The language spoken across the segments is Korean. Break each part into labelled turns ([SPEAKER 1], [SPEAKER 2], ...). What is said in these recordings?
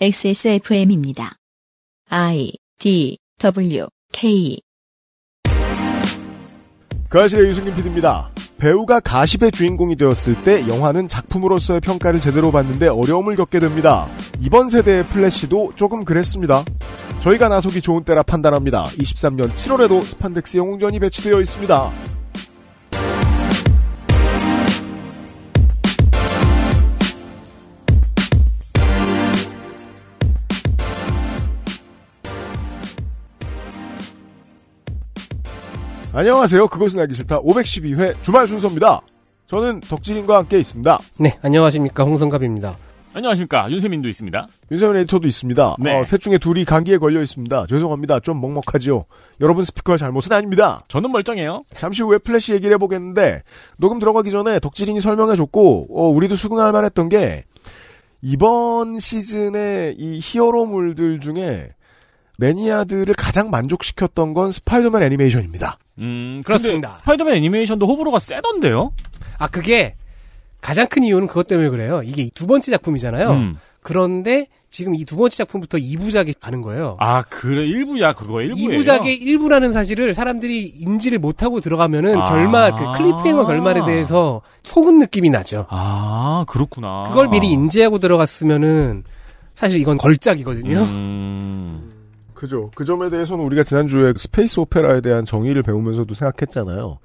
[SPEAKER 1] XSFM입니다. I
[SPEAKER 2] D W K
[SPEAKER 3] 그아실의 유승균
[SPEAKER 1] PD입니다. 배우가 가십의 주인공이 되었을 때 영화는 작품으로서의 평가를 제대로 받는데 어려움을 겪게 됩니다. 이번 세대의 플래시도 조금 그랬습니다. 저희가 나서기 좋은 때라 판단합니다. 23년 7월에도 스판덱스 영웅전이 배치되어 있습니다. 안녕하세요. 그것은 알기 싫다. 512회 주말 순서입니다. 저는 덕질인과 함께 있습니다. 네, 안녕하십니까. 홍성갑입니다.
[SPEAKER 2] 안녕하십니까. 윤세민도 있습니다.
[SPEAKER 1] 윤세민 에디터도 있습니다. 네. 어, 셋 중에 둘이 감기에 걸려 있습니다. 죄송합니다. 좀 먹먹하지요. 여러분 스피커의 잘못은 아닙니다. 저는 멀쩡해요. 잠시 후에 플래시 얘기를 해보겠는데, 녹음 들어가기 전에 덕질인이 설명해줬고, 어, 우리도 수긍할 만했던 게, 이번 시즌의 이 히어로물들 중에 매니아들을 가장 만족시켰던 건 스파이더맨 애니메이션입니다.
[SPEAKER 2] 음, 그렇습니다. 스파이더맨 애니메이션도
[SPEAKER 4] 호불호가 세던데요? 아, 그게 가장 큰 이유는 그것 때문에 그래요. 이게 두 번째 작품이잖아요. 음. 그런데 지금 이 두 번째 작품부터 2부작이 가는 거예요.
[SPEAKER 2] 아, 그래. 1부야, 그거 1부예요. 2부작의
[SPEAKER 4] 1부라는 사실을 사람들이 인지를 못하고 들어가면은 아~ 결말, 그 클리프행어 결말에 대해서 속은 느낌이 나죠.
[SPEAKER 2] 아, 그렇구나. 그걸 미리
[SPEAKER 4] 인지하고 들어갔으면은 사실 이건 걸작이거든요.
[SPEAKER 2] 음... 그죠.
[SPEAKER 1] 그 점에 대해서는 우리가 지난주에 스페이스 오페라에 대한 정의를 배우면서도 생각했잖아요.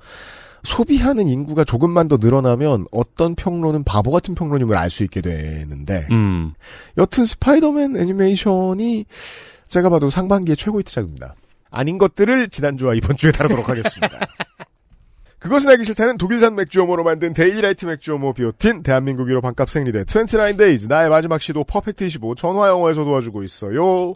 [SPEAKER 1] 소비하는 인구가 조금만 더 늘어나면 어떤 평론은 바보 같은 평론임을 알 수 있게 되는데 음. 여튼 스파이더맨 애니메이션이 제가 봐도 상반기에 최고 히트작입니다. 아닌 것들을 지난주와 이번주에 다루도록 하겠습니다. 그것은 알기 싫다는 독일산 맥주어모로 만든 데일리라이트 맥주어모 비오틴 대한민국 1로 반값 생리대 29데이즈 나의 마지막 시도 퍼펙트25 전화영어에서 도와주고 있어요.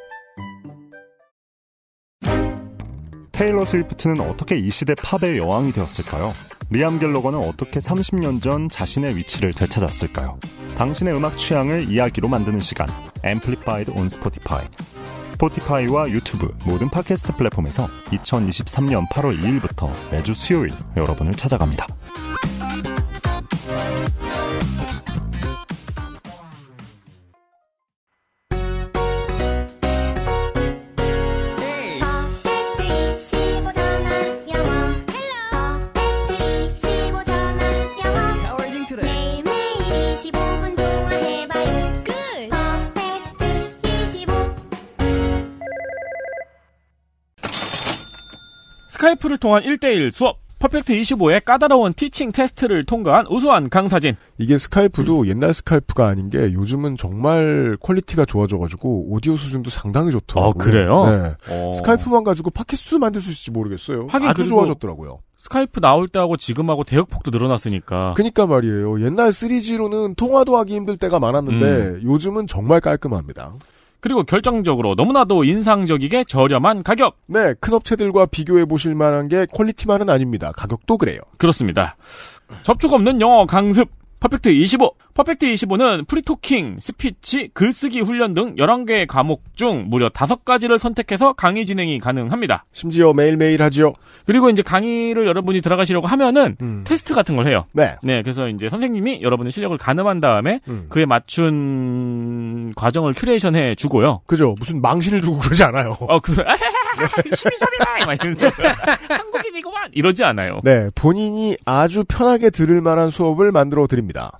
[SPEAKER 3] 테일러 스위프트는 어떻게 이 시대 팝의 여왕이 되었을까요? 리암 갤러거는 어떻게 30년 전 자신의 위치를 되찾았을까요? 당신의 음악 취향을 이야기로 만드는 시간 앰플리파이드 온 스포티파이 스포티파이와 유튜브 모든 팟캐스트 플랫폼에서 2023년 8월 2일부터 매주 수요일 여러분을 찾아갑니다.
[SPEAKER 2] 스카이프를 통한 1대1 수업. 퍼펙트 25의 까다로운 티칭 테스트를 통과한 우수한 강사진. 이게 스카이프도 음. 옛날
[SPEAKER 1] 스카이프가 아닌 게 요즘은 정말 퀄리티가 좋아져가지고 오디오 수준도 상당히 좋더라고요. 아, 그래요? 네. 어... 스카이프만 가지고 팟캐스트 만들 수 있을지 모르겠어요. 하긴 아주 좋아졌더라고요.
[SPEAKER 2] 스카이프 나올 때하고 지금하고 대역폭도 늘어났으니까.
[SPEAKER 1] 그니까 말이에요. 옛날 3G로는 통화도 하기 힘들 때가 많았는데 음. 요즘은 정말 깔끔합니다.
[SPEAKER 2] 그리고 결정적으로 너무나도 인상적이게 저렴한 가격. 네, 큰 업체들과 비교해 보실 만한 게 퀄리티만은 아닙니다. 가격도 그래요. 그렇습니다. 접촉 없는 영어 강습. 퍼펙트 25. 퍼펙트 25는 프리토킹, 스피치, 글쓰기 훈련 등 11개의 과목 중 무려 5가지를 선택해서 강의 진행이 가능합니다.
[SPEAKER 1] 심지어 매일매일
[SPEAKER 2] 하지요. 그리고 이제 강의를 여러분이 들어가시려고 하면은 음. 테스트 같은 걸 해요. 네. 네, 그래서 이제 선생님이 여러분의 실력을 가늠한 다음에 음. 그에 맞춘 과정을 큐레이션 해 주고요. 그죠. 무슨 망신을 주고 그러지 않아요. 어, 그, 12살이나! 막 이러면서. 한국인이구만! 이러지 않아요.
[SPEAKER 1] 네. 본인이 아주 편하게 들을 만한 수업을 만들어 드립니다.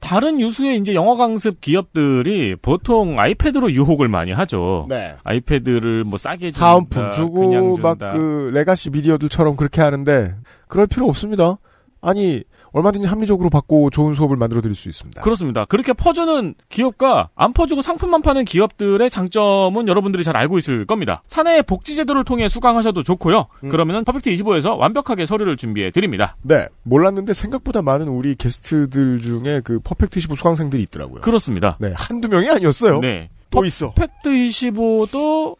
[SPEAKER 2] 다른 유수의 이제 영어 강습 기업들이 보통 아이패드로 유혹을 많이 하죠. 네. 아이패드를 뭐 싸게 준다, 사은품 주고 막그
[SPEAKER 1] 레가시 미디어들처럼 그렇게 하는데 그럴 필요 없습니다. 아니 얼마든지 합리적으로 받고 좋은 수업을 만들어 드릴 수 있습니다.
[SPEAKER 2] 그렇습니다. 그렇게 퍼주는 기업과 안 퍼주고 상품만 파는 기업들의 장점은 여러분들이 잘 알고 있을 겁니다. 사내 복지 제도를 통해 수강하셔도 좋고요. 음. 그러면은 퍼펙트 25에서 완벽하게 서류를 준비해 드립니다.
[SPEAKER 1] 네. 몰랐는데 생각보다 많은 우리 게스트들 중에 그 퍼펙트 25 수강생들이 있더라고요. 그렇습니다. 네. 한두 명이 아니었어요. 네. 또 있어.
[SPEAKER 2] 팩트 25도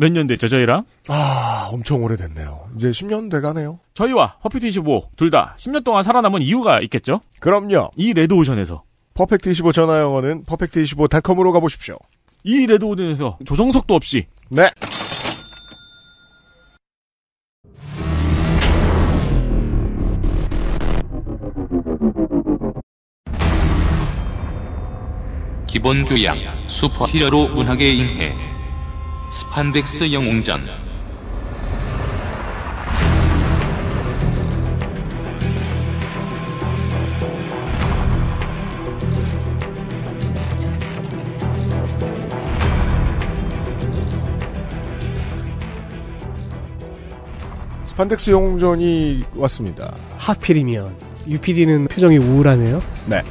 [SPEAKER 2] 몇년 됐죠, 저희랑?
[SPEAKER 1] 아, 엄청 오래됐네요. 이제 10년 돼가네요.
[SPEAKER 2] 저희와 퍼펙트25 둘 다 10년 동안 살아남은 이유가 있겠죠? 그럼요. 이 레드오션에서. 퍼펙트25
[SPEAKER 1] 전화영어는 퍼펙트25.com으로 가보십시오.
[SPEAKER 2] 이 레드오션에서 조정석도 없이. 네. 기본교양, 슈퍼히어로 문학의 인해. 스판덱스 영웅전
[SPEAKER 1] 스판덱스 영웅전이 왔습니다.
[SPEAKER 4] 하필이면 UPD는 표정이 우울하네요.
[SPEAKER 1] 네.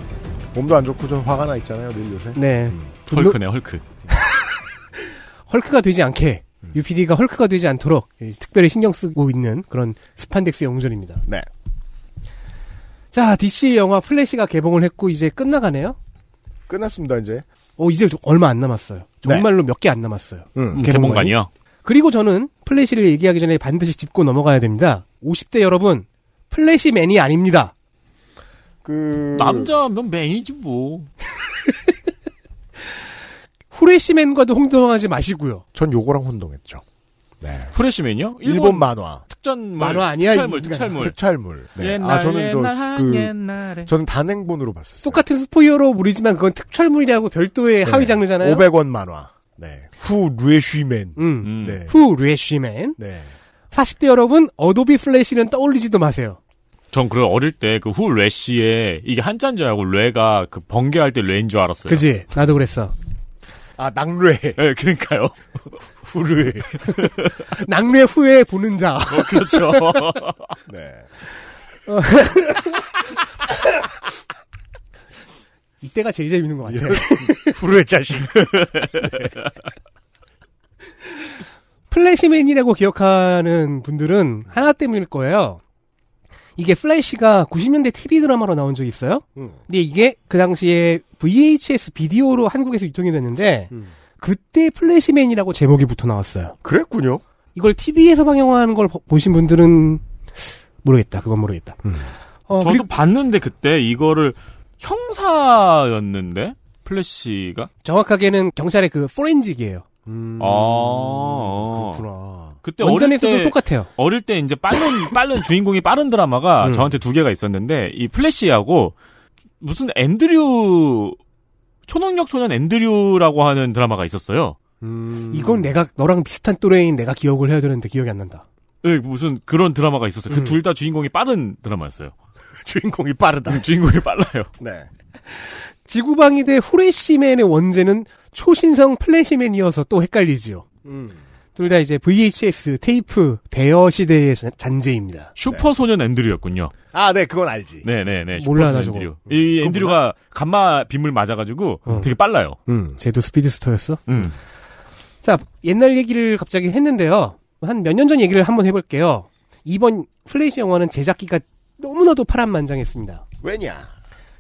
[SPEAKER 1] 몸도 안 좋고 좀 화가 나 있잖아요, 늘 요새. 네. 음. 헐크네, 헐크.
[SPEAKER 4] 헐크가 되지 않게 음. UPD가 헐크가 되지 않도록 특별히 신경 쓰고 있는 그런 스판덱스 영전입니다 네. 자, DC 영화 플래시가 개봉을 했고 이제 끝나가네요. 끝났습니다, 이제. 어, 이제 얼마 안 남았어요. 네. 정말로 네. 몇개 안 남았어요. 음, 개봉관이. 요 그리고 저는 플래시를 얘기하기 전에 반드시 짚고 넘어가야 됩니다. 50대 여러분, 플래시맨이 아닙니다.
[SPEAKER 2] 그 남자면 맨이지 뭐.
[SPEAKER 1] 후레시맨과도 혼동하지 마시고요. 전 요거랑 혼동했죠. 네. 후레시맨이요? 일본, 일본 만화.
[SPEAKER 2] 특전 만화 아니야? 특촬물, 특촬물.
[SPEAKER 1] 특촬물. 네. 아, 옛날, 아, 저는 옛날, 저, 그, 옛날에. 저는 단행본으로 봤었어요. 똑같은 스포이어로
[SPEAKER 4] 물이지만 그건 특촬물이라고 별도의 네. 하위 장르잖아요. 500원
[SPEAKER 1] 만화. 네. 후 류에쉬맨.
[SPEAKER 4] 음. 음. 네. 음. 후 류에쉬맨. 네. 40대 여러분, 어도비 플래시는 떠올리지도 마세요.
[SPEAKER 2] 전 그래 어릴 때 그 후레쉬에 이게 한자인 줄 알고 레가그 번개할 때레인줄 알았어요. 그지? 나도 그랬어.
[SPEAKER 1] 아, 낙뢰. 네, 예, 그러니까요. 후르. 낙뢰 후에 보는 자. 어,
[SPEAKER 4] 그렇죠. 네. 이때가 제일 재밌는 것 같아요. 예, 후르의 자식. 네. 플래시맨이라고 기억하는 분들은 하나 때문일 거예요. 이게 플래시가 90년대 TV 드라마로 나온 적 있어요. 음. 근데 이게 그 당시에 VHS 비디오로 한국에서 유통이 됐는데 음. 그때 플래시맨이라고 제목이 붙어 나왔어요. 그랬군요. 이걸 TV에서 방영하는 걸 보, 신 분들은 모르겠다.
[SPEAKER 2] 그건 모르겠다. 음. 어, 저도 그리고... 봤는데 그때 이거를 형사였는데 플래시가 정확하게는 경찰의 그 포렌직이에요. 음... 아, 그렇구나. 어. 그때 원전에서도 어릴 때, 똑같아요. 어릴 때 이제 빠른 빠른 주인공이 빠른 드라마가 음. 저한테 두 개가 있었는데 이 플래시하고 무슨 앤드류 초능력 소년 앤드류라고 하는 드라마가 있었어요. 음... 이건
[SPEAKER 4] 내가 너랑 비슷한 또래인 내가 기억을 해야 되는데 기억이 안 난다.
[SPEAKER 2] 네, 무슨 그런 드라마가 있었어요. 그 둘다 음. 주인공이 빠른 드라마였어요. 주인공이 빠르다. 음, 주인공이 빨라요. 네. 지구방위대
[SPEAKER 4] 후레시맨의 원제는 초신성 플래시맨이어서 또 헷갈리지요. 음. 둘다 이제 VHS 테이프 대여 시대의 잔재입니다.
[SPEAKER 2] 슈퍼소년 앤드류였군요. 아, 네, 그건 알지. 네네네. 몰라, 나 저거. 이 음, 앤드류가 감마 빗물 맞아가지고 어. 되게 빨라요. 음, 쟤도 스피드스터였어? 음. 자,
[SPEAKER 4] 옛날 얘기를 갑자기 했는데요. 한 몇 년 전 얘기를 한번 해볼게요. 이번 플레이시 영화는 제작기가 너무나도 파란만장했습니다. 왜냐?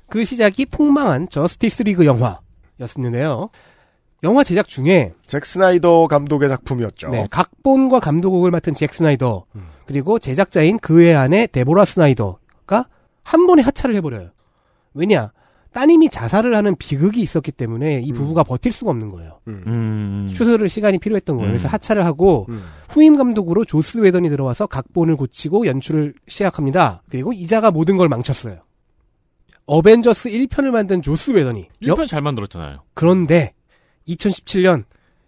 [SPEAKER 4] 그 시작이 폭망한 저스티스 리그 영화였었는데요. 영화 제작 중에 잭 스나이더 감독의 작품이었죠. 네, 각본과 감독을 맡은 잭 스나이더 음. 그리고 제작자인 그의 아내 데보라 스나이더가 한 번에 하차를 해버려요. 왜냐? 따님이 자살을 하는 비극이 있었기 때문에 이 음. 부부가 음. 버틸 수가 없는 거예요.
[SPEAKER 3] 음. 음.
[SPEAKER 4] 추스를 시간이 필요했던 거예요. 음. 그래서 하차를 하고 후임 감독으로 조스 웨던이 들어와서 각본을 고치고 연출을 시작합니다. 그리고 이자가 모든 걸 망쳤어요. 어벤져스 1편을 만든 조스 웨더니 1편 여... 잘 만들었잖아요. 그런데 2017년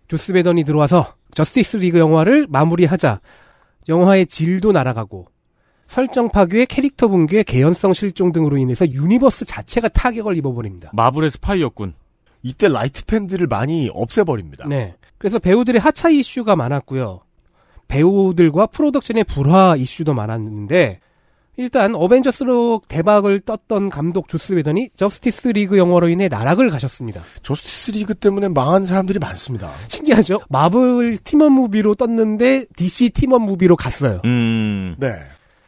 [SPEAKER 4] 조스 베던이 들어와서 저스티스 리그 영화를 마무리하자 영화의 질도 날아가고 설정 파괴, 캐릭터 붕괴, 개연성 실종 등으로 인해서 유니버스 자체가 타격을 입어버립니다.
[SPEAKER 1] 마블의 스파이였군. 이때 라이트 팬들을 많이
[SPEAKER 4] 없애버립니다. 네. 그래서 배우들의 하차 이슈가 많았고요. 배우들과 프로덕션의 불화 이슈도 많았는데 일단 어벤져스로 대박을 떴던 감독 조스 웨더니 저스티스 리그 영화로 인해 나락을 가셨습니다. 저스티스 리그 때문에 망한 사람들이 많습니다. 신기하죠? 마블 팀원 무비로 떴는데 DC 팀원 무비로 갔어요. 음. 네.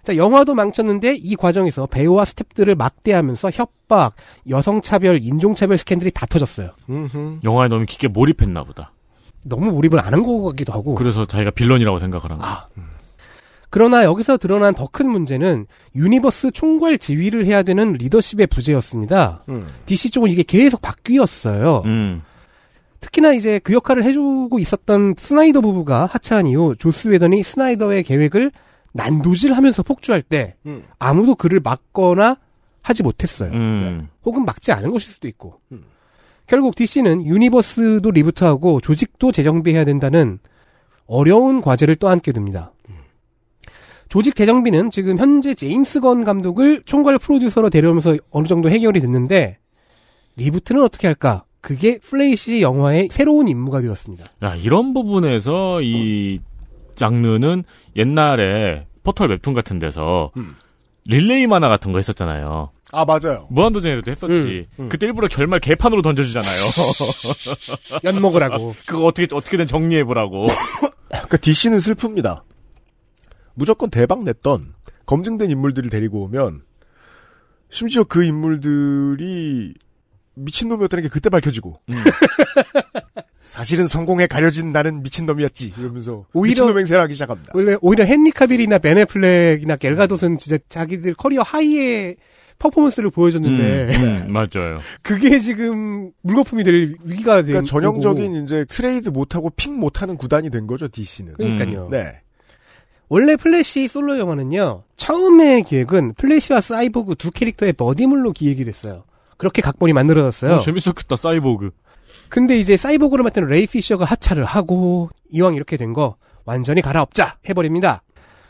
[SPEAKER 4] 자, 영화도 망쳤는데 이 과정에서 배우와 스탭들을 막대하면서 협박, 여성차별, 인종차별 스캔들이 다 터졌어요.
[SPEAKER 2] 음흠. 영화에 너무 깊게 몰입했나 보다.
[SPEAKER 4] 너무 몰입을 안 한거 같기도 하고.
[SPEAKER 2] 그래서 자기가 빌런이라고 생각을 한 아, 거야. 아, 음.
[SPEAKER 4] 그러나 여기서 드러난 더 큰 문제는 유니버스 총괄 지휘를 해야 되는 리더십의 부재였습니다. 음. DC 쪽은 이게 계속 바뀌었어요. 음. 특히나 이제 그 역할을 해주고 있었던 스나이더 부부가 하차한 이후 조스 웨더니 스나이더의 계획을 난도질하면서 폭주할 때 음. 아무도 그를 막거나 하지 못했어요. 음. 네. 혹은 막지 않은 것일 수도 있고. 음. 결국 DC는 유니버스도 리부트하고 조직도 재정비해야 된다는 어려운 과제를 떠안게 됩니다. 조직 재정비는 지금 현재 제임스 건 감독을 총괄 프로듀서로 데려오면서 어느 정도 해결이 됐는데 리부트는 어떻게 할까? 그게 플레이시 영화의 새로운 임무가 되었습니다.
[SPEAKER 2] 야, 이런 부분에서 이 장르는 옛날에 포털 웹툰 같은 데서 음. 릴레이 만화 같은 거 했었잖아요. 아 맞아요. 무한도전에서도 했었지. 응, 음, 응. 음. 그때 일부러 결말 개판으로 던져주잖아요. 엿 먹으라고. 그거 어떻게 어떻게든 정리해 보라고.
[SPEAKER 1] 그 DC는 슬픕니다. 무조건 대박 냈던 검증된 인물들을 데리고 오면 심지어 그 인물들이 미친놈이었다는 게 그때 밝혀지고 음. 사실은 성공에 가려진 나는 미친놈이었지 이러면서 오히려 미친놈 행세 하기 시작합니다.
[SPEAKER 4] 원래 오히려 헨리 카빌이나 베네플렉이나 갤가도스는 진짜 자기들
[SPEAKER 1] 커리어 하이에 퍼포먼스를
[SPEAKER 4] 보여줬는데 음, 음,
[SPEAKER 2] 네, 맞아요.
[SPEAKER 1] 그게 지금 물거품이 될 위기가 되 그러니까 전형적인 거고. 이제 트레이드 못하고 픽 못하는 구단이 된 거죠 DC는. 그러니까요. 음. 네. 원래 플래시 솔로 영화는요, 처음의
[SPEAKER 4] 기획은 플래시와 사이보그 두 캐릭터의 버디물로 기획이 됐어요. 그렇게 각본이 만들어졌어요. 어,
[SPEAKER 2] 재밌었겠다, 사이보그.
[SPEAKER 4] 근데 이제 사이보그로 맡은 레이 피셔가 하차를 하고, 이왕 이렇게 된 거, 완전히 갈아엎자! 해버립니다.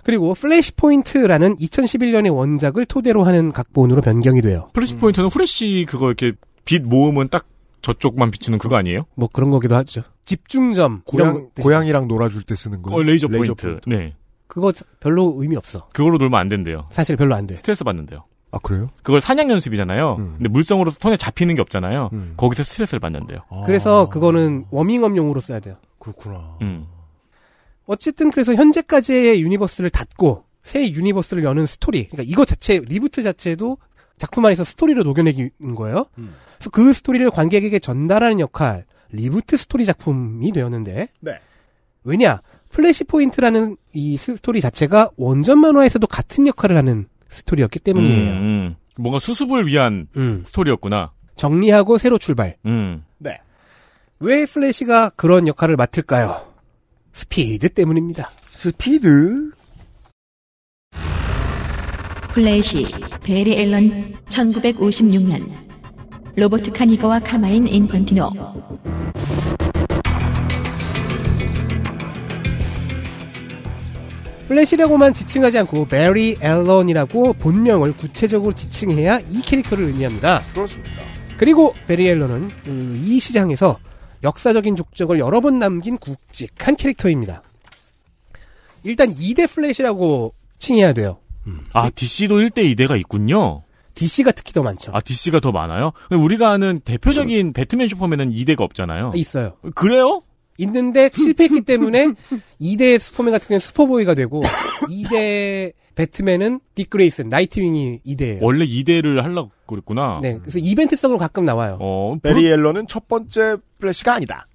[SPEAKER 4] 그리고 플래시 포인트라는 2011년의 원작을 토대로 하는 각본으로 변경이 돼요.
[SPEAKER 2] 플래시 포인트는 음. 후레쉬 그거 이렇게 빛 모음은 딱 저쪽만 비치는 그거 아니에요? 뭐 그런 거기도 하죠. 집중점. 고양, 고양이랑 놀아줄 때 쓰는 거. 어, 레이저, 레이저 포인트. 포인트. 네. 그거 별로 의미 없어. 그걸로 놀면 안 된대요. 사실 별로 안 돼. 스트레스 받는데요. 아 그래요? 그걸 사냥 연습이잖아요. 음. 근데 물성으로 손에 잡히는 게 없잖아요. 음. 거기서 스트레스를 받는데요. 아.
[SPEAKER 4] 그래서 그거는 워밍업용으로 써야 돼요. 그렇구나. 음. 어쨌든 그래서 현재까지의 유니버스를 닫고 새 유니버스를 여는 스토리. 그러니까 이거 자체 리부트 자체도 작품 안에서 스토리를 녹여내는 기 거예요. 음. 그래서 그 스토리를 관객에게 전달하는 역할 리부트 스토리 작품이 되었는데 네. 왜냐 플래시 포인트라는 이 스토리 자체가 원전 만화에서도 같은 역할을 하는 스토리였기 때문이에요.
[SPEAKER 2] 음, 음, 뭔가 수습을 위한 음. 스토리였구나.
[SPEAKER 4] 정리하고 새로 출발. 음. 네. 왜 플래시가 그런 역할을 맡을까요? 스피드 때문입니다. 스피드?
[SPEAKER 2] 플래시, 베리 앨런, 1956년. 로버트 카니거와 카마인 인펀티노.
[SPEAKER 4] 플래시라고만 지칭하지 않고 베리 앨런이라고 본명을 구체적으로 지칭해야 이 캐릭터를 의미합니다. 그렇습니다. 그리고 베리 앨런은 그 이 시장에서 역사적인 족적을 여러 번 남긴 굵직한 캐릭터입니다. 일단 2대 플래시라고 칭해야 돼요.
[SPEAKER 2] 음. 아, DC도 1대 2대가 있군요. DC가 특히 더 많죠. 아, DC가 더 많아요? 우리가 아는 대표적인 음. 배트맨 슈퍼맨은 2대가 없잖아요.
[SPEAKER 4] 있어요. 그래요? 있는데 실패했기 때문에 2대 슈퍼맨 같은 경우는 슈퍼보이가 되고 2대 배트맨은 딕그레이슨,
[SPEAKER 1] 나이트윙이 2대예요. 원래 2대를 하려고 그랬구나. 네. 그래서 이벤트성으로 가끔 나와요. 어, 베리 엘런는첫 번째 플래시가 아니다.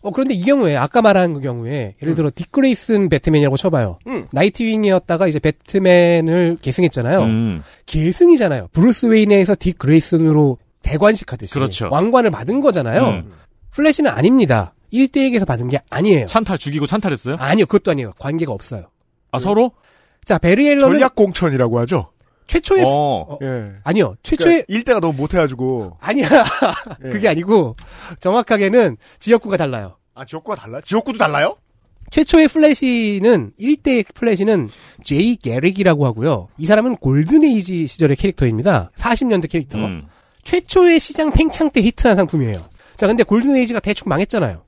[SPEAKER 4] 어, 그런데 이 경우에, 아까 말한 그 경우에, 예를 들어, 음. 딕그레이슨 배트맨이라고 쳐봐요. 음. 나이트윙이었다가 이제 배트맨을 계승했잖아요. 음. 계승이잖아요. 브루스 웨인에서 딕그레이슨으로 대관식 하듯이. 그렇죠. 왕관을 받은 거잖아요. 음. 플래시는 아닙니다. 1대1에서 받은 게 아니에요. 찬탈 죽이고 찬탈했어요? 아니요, 그것도 아니에요. 관계가 없어요. 아, 음. 서로? 자, 베르엘러는 전략 공천이라고 하죠.
[SPEAKER 1] 최초의 어. 어, 예.
[SPEAKER 4] 아니요 그러니까 최초의 그러니까 일대가 너무 못해가지고 아니야 그게 예. 아니고 정확하게는 지역구가 달라요. 아 지역구가 달라? 요 지역구도 달라요? 최초의 플래시는 1대 의 플래시는 제이 게릭이라고 하고요. 이 사람은 골든에이지 시절의 캐릭터입니다. 40년대 캐릭터. 음. 최초의 시장 팽창 때 히트한 상품이에요. 자, 근데 골든에이지가 대충 망했잖아요.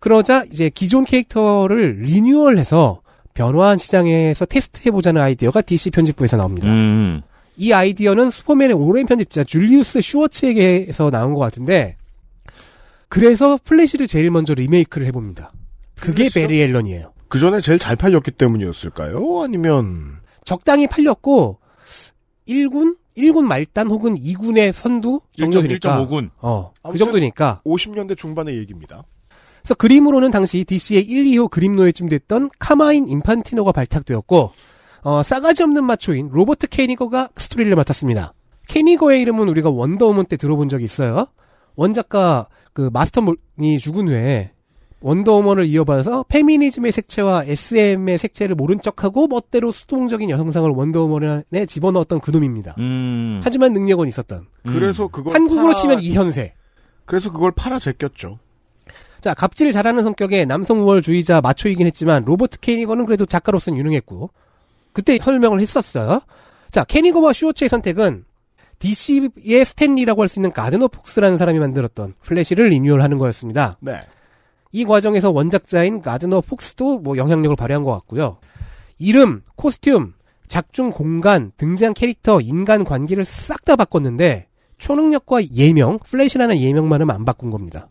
[SPEAKER 4] 그러자 이제 기존 캐릭터를 리뉴얼해서 변화한 시장에서 테스트해보자는 아이디어가 DC 편집부에서 나옵니다. 음. 이 아이디어는 슈퍼맨의 오랜 편집자 줄리우스 슈워츠에게서 나온 것 같은데
[SPEAKER 1] 그래서 플래시를 제일 먼저 리메이크를 해봅니다. 그게 플래시요? 베리 앨런이에요. 그 전에 제일 잘 팔렸기 때문이었을까요? 아니면 적당히 팔렸고 1군 1군 말단 혹은 2군의 선두
[SPEAKER 2] 정도니까 1.5군. 어,
[SPEAKER 4] 그 정도니까 50년대 중반의 얘기입니다. 그래서 그림으로는 당시 DC의 1, 2호 그림노예쯤 됐던 카마인 임판티노가 발탁되었고 어, 싸가지 없는 마초인 로버트 케니거가 그 스토리를 맡았습니다. 케니거의 이름은 우리가 원더우먼 때 들어본 적이 있어요. 원작가 그 마스터몬이 죽은 후에 원더우먼을 이어받아서 페미니즘의 색채와 SM의 색채를 모른 척하고 멋대로 수동적인 여성상을 원더우먼에 집어넣었던 그놈입니다. 음. 하지만 능력은 있었던. 그래서 그걸 한국으로 팔아... 치면 이현세. 그래서 그걸 팔아 제꼈죠. 자, 갑질 잘하는 성격의 남성 우월주의자 마초이긴 했지만 로버트 케니거는 그래도 작가로서는 유능했고 그때 설명을 했었어요. 자, 케니거와 슈워츠의 선택은 DC의 스탠리라고 할 수 있는 가드너 폭스라는 사람이 만들었던 플래시를 리뉴얼하는 거였습니다. 네. 이 과정에서 원작자인 가드너 폭스도 뭐 영향력을 발휘한 것 같고요. 이름, 코스튬, 작중 공간, 등장 캐릭터, 인간 관계를 싹 다 바꿨는데 초능력과 예명, 플래시라는 예명만은 안 바꾼 겁니다.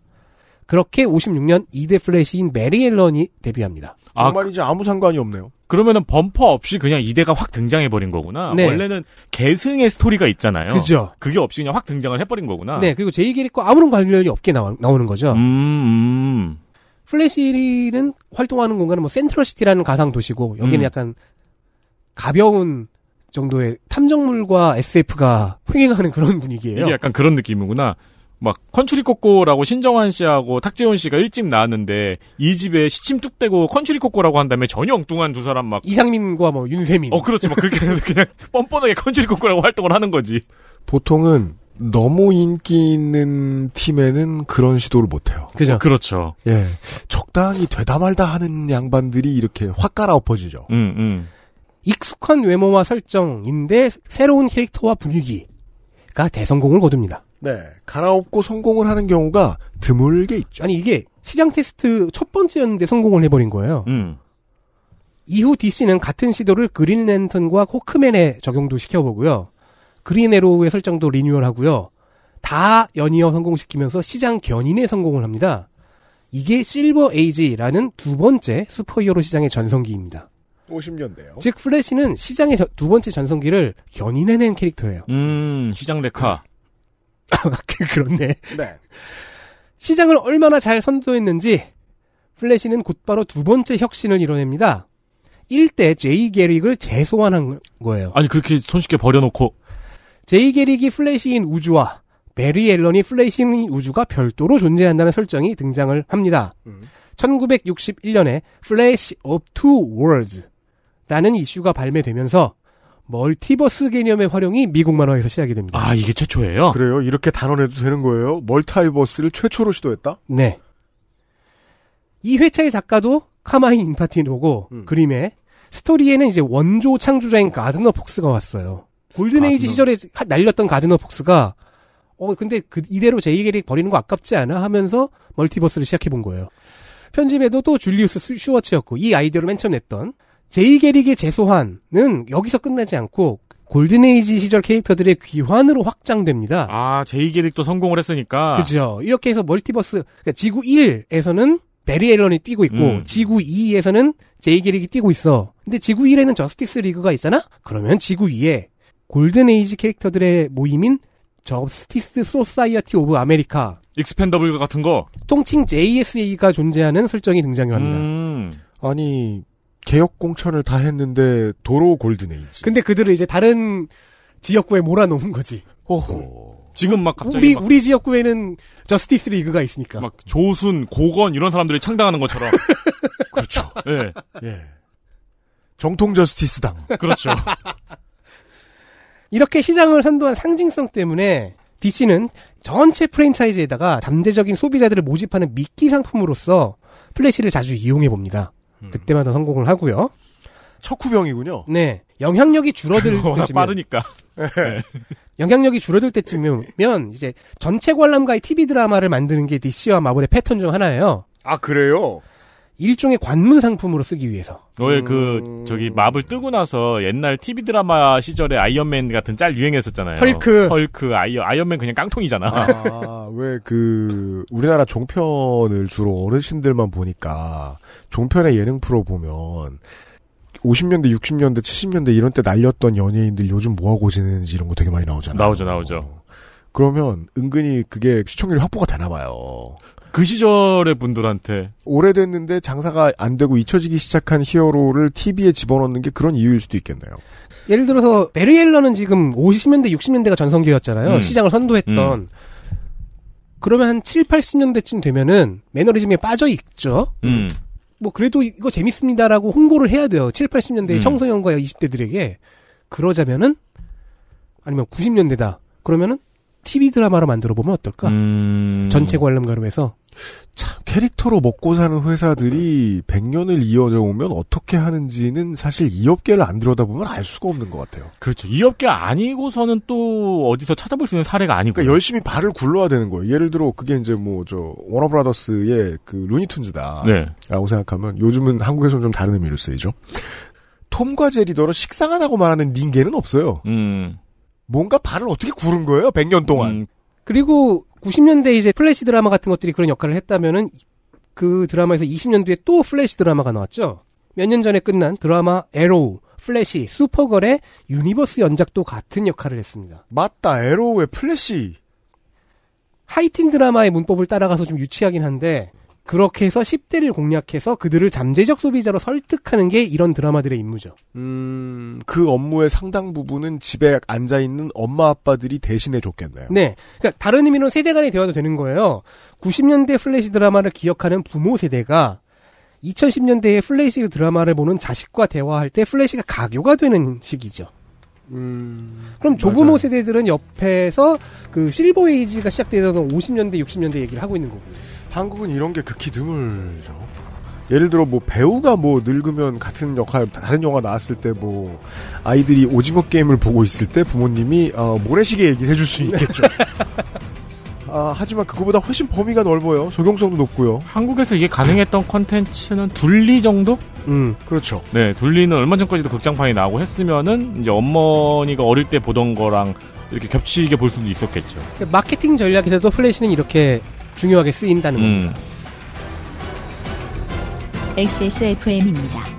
[SPEAKER 4] 그렇게 56년 2대 플래시인 메리 앨런이 데뷔합니다.
[SPEAKER 2] 아, 정말 아, 이제 아무
[SPEAKER 1] 상관이 없네요.
[SPEAKER 2] 그러면은 범퍼 없이 그냥 2대가 확 등장해버린 거구나. 네. 원래는 계승의 스토리가 있잖아요. 그죠. 그게 없이 그냥 확 등장을 해버린 거구나. 네,
[SPEAKER 1] 그리고 제이 캐릭과 아무런
[SPEAKER 4] 관련이 없게 나와, 나오는 거죠. 음, 음. 플래시는 활동하는 공간은 뭐 센트럴시티라는 가상 도시고 여기는 음. 약간 가벼운 정도의 탐정물과 SF가 흥행하는 그런 분위기예요. 이게 약간
[SPEAKER 2] 그런 느낌이구나. 막 컨츄리 코코라고 신정환 씨하고 탁재훈 씨가 일찍 나왔는데 이 집에 시침 뚝 대고 컨츄리 코코라고한 다음에 전혀 엉뚱한 두 사람 막 이상민과 뭐 윤세민 어 그렇지 막 그렇게 해서 그냥 뻔뻔하게 컨츄리 코코라고 활동을 하는 거지
[SPEAKER 1] 보통은 너무 인기 있는 팀에는 그런 시도를 못해요. 그죠? 어, 그렇죠. 예. 적당히 되다 말다 하는 양반들이 이렇게 확 깔아 엎어지죠. 음, 음. 익숙한 외모와 설정인데
[SPEAKER 4] 새로운 캐릭터와 분위기가 대성공을 거둡니다. 네. 갈아엎고 성공을 하는 경우가 드물게 있죠. 아니, 이게 시장 테스트 첫 번째였는데 성공을 해버린 거예요. 음. 이후 DC는 같은 시도를 그린 랜턴과 호크맨에 적용도 시켜보고요. 그린 에로우의 설정도 리뉴얼하고요. 다 연이어 성공시키면서 시장 견인에 성공을 합니다. 이게 실버 에이지라는 두 번째 슈퍼히어로 시장의 전성기입니다.
[SPEAKER 1] 50년대요. 즉
[SPEAKER 4] 플래시는 시장의 저, 두 번째 전성기를 견인해낸 캐릭터예요.
[SPEAKER 2] 음, 시장 레카.
[SPEAKER 4] 음. 그, 그렇네. 네. 시장을 얼마나 잘 선도했는지 플래시는 곧바로 두 번째 혁신을 이뤄냅니다. 1대 제이 게릭을 재소환한 거예요. 아니 그렇게 손쉽게 버려놓고 제이 게릭이 플래시인 우주와 메리 앨런이 플래시인 우주가 별도로 존재한다는 설정이 등장을 합니다. 음. 1961년에 플래시 업투 월즈라는 이슈가 발매되면서 멀티버스 개념의
[SPEAKER 1] 활용이 미국 만화에서 시작이 됩니다. 아, 이게 최초예요? 그래요? 이렇게 단언해도 되는 거예요? 멀티버스를 최초로 시도했다? 네.
[SPEAKER 4] 이 회차의 작가도 카마인 인파티노고 음. 그림에 스토리에는 이제 원조 창조자인 가드너 폭스가 왔어요. 골든에이지 아, 시절에 날렸던 가드너 폭스가 어 근데 그 이대로 제이게릭 버리는 거 아깝지 않아 하면서 멀티버스를 시작해 본 거예요. 편집에도 또 줄리우스 슈워츠였고 이 아이디어를 맨 처음 냈던 제이게릭의 재소환은 여기서 끝나지 않고 골든에이지 시절 캐릭터들의 귀환으로 확장됩니다.
[SPEAKER 2] 아, 제이게릭도
[SPEAKER 4] 성공을 했으니까. 그죠. 이렇게 해서 멀티버스, 그러니까 지구 1에서는 베리 앨런이 뛰고 있고, 음. 지구 2에서는 제이게릭이 뛰고 있어. 근데 지구 1에는 저스티스 리그가 있잖아? 그러면 지구 2에 골든에이지 캐릭터들의 모임인 저스티스 소사이어티 오브 아메리카
[SPEAKER 2] 익스펜더블 같은 거
[SPEAKER 4] 통칭 JSA가 존재하는 설정이 등장합니다. 음.
[SPEAKER 1] 아니 개혁 공천을 다 했는데 도로 골든에이지. 근데 그들을 이제 다른
[SPEAKER 2] 지역구에 몰아놓은 거지. 오호. 어. 지금 막 갑자기 우리 막 우리 지역구에는 저스티스 리그가 있으니까 막 조순 고건 이런 사람들이 창당하는 것처럼 그렇죠. 예. 예. 정통 저스티스당. 그렇죠.
[SPEAKER 4] 이렇게 시장을 선도한 상징성 때문에 DC는 전체 프랜차이즈에다가 잠재적인 소비자들을 모집하는 미끼 상품으로서 플래시를 자주 이용해 봅니다. 음. 그때마다 성공을 하고요. 척후병이군요. 네. 영향력이 줄어들 때쯤 빠르니까. 네. 네. 영향력이 줄어들 때쯤이면 이제 전체 관람가의 TV 드라마를 만드는 게 DC와 마블의 패턴 중 하나예요. 아,
[SPEAKER 1] 그래요? 일종의
[SPEAKER 4] 관문 상품으로
[SPEAKER 1] 쓰기 위해서.
[SPEAKER 2] 왜그 어, 예, 음... 그, 저기 마블 뜨고 나서 옛날 TV 드라마 시절에 아이언맨 같은 짤 유행했었잖아요. 헐크. 헐크 아이언 아이언맨 그냥 깡통이잖아. 아,
[SPEAKER 1] 왜 그 우리나라 종편을 주로 어르신들만 보니까 종편의 예능 프로 보면 50년대, 60년대, 70년대 이런 때 날렸던 연예인들 요즘 뭐 하고
[SPEAKER 2] 지내는지 이런 거 되게 많이 나오잖아요. 나오죠, 나오죠.
[SPEAKER 1] 그러면 은근히 그게 시청률 확보가 되나
[SPEAKER 2] 봐요. 그 시절의 분들한테
[SPEAKER 1] 오래됐는데 장사가 안 되고 잊혀지기 시작한 히어로를 TV에 집어넣는 게 그런 이유일 수도 있겠네요.
[SPEAKER 2] 예를 들어서 베리엘러는
[SPEAKER 1] 지금 50년대 60년대가 전성기였잖아요.
[SPEAKER 3] 음. 시장을
[SPEAKER 4] 선도했던 음. 그러면 한 7, 80년대쯤 되면은 매너리즘에 빠져 있죠. 음. 뭐 그래도 이거 재밌습니다라고 홍보를 해야 돼요. 7, 80년대 음. 청소년과 20대들에게 그러자면은
[SPEAKER 1] 아니면 90년대다. 그러면은 TV 드라마로 만들어 보면 어떨까? 음... 전체 관람가로 해서 참 캐릭터로 먹고 사는 회사들이 100년을 이어져 오면 어떻게 하는지는 사실 이 업계를 안 들여다보면 알 수가 없는 것 같아요. 그렇죠. 이 업계
[SPEAKER 2] 아니고서는 또 어디서 찾아볼 수 있는 사례가 아니고. 그러니까 열심히
[SPEAKER 1] 발을 굴러야 되는 거예요. 예를 들어 그게 이제 뭐 저 워너브라더스의 그 루니툰즈다라고 네. 생각하면 요즘은 한국에서는 좀 다른 의미로 쓰이죠. 톰과 제리 더로 식상 하다고 말하는 링게는 없어요. 음. 뭔가 발을 어떻게 구른 거예요? 100년 동안. 음. 그리고 90년대 이제 플래시
[SPEAKER 4] 드라마 같은 것들이 그런 역할을 했다면은 그 드라마에서 20년 뒤에 또 플래시 드라마가 나왔죠. 몇 년 전에 끝난 드라마 에로우, 플래시, 슈퍼걸의 유니버스 연작도 같은 역할을 했습니다. 맞다. 에로우의 플래시. 하이틴 드라마의 문법을 따라가서 좀 유치하긴 한데 그렇게 해서 10대를 공략해서 그들을 잠재적 소비자로 설득하는 게 이런 드라마들의 임무죠.
[SPEAKER 3] 음,
[SPEAKER 1] 그 업무의 상당 부분은 집에 앉아있는 엄마 아빠들이 대신해 줬겠네요.
[SPEAKER 4] 네. 그러니까 다른 의미로 세대 간의 대화도 되는 거예요. 90년대 플래시 드라마를 기억하는 부모 세대가 2010년대에 플래시 드라마를 보는 자식과 대화할 때 플래시가 가교가 되는 시기죠. 음, 그럼 조부모 맞아요. 세대들은 옆에서 그 실버 에이지가 시작되던 50년대, 60년대 얘기를 하고 있는 거고.
[SPEAKER 1] 한국은 이런 게 극히 드물죠. 예를 들어 뭐 배우가 뭐 늙으면 같은 역할 다른 영화 나왔을 때 뭐 아이들이 오징어 게임을 보고 있을 때 부모님이 어, 모래시계 얘기를 해줄 수 있겠죠. 아, 하지만 그거보다 훨씬
[SPEAKER 2] 범위가 넓어요. 적용성도 높고요. 한국에서 이게 가능했던 컨텐츠는 둘리 정도? 음, 그렇죠. 네, 둘리는 얼마 전까지도 극장판이 나오고 했으면은 이제 어머니가 어릴 때 보던 거랑 이렇게 겹치게 볼 수도 있었겠죠.
[SPEAKER 4] 마케팅 전략에서도 플래시는 이렇게 중요하게 쓰인다는 음. 겁니다.
[SPEAKER 1] XSFM입니다.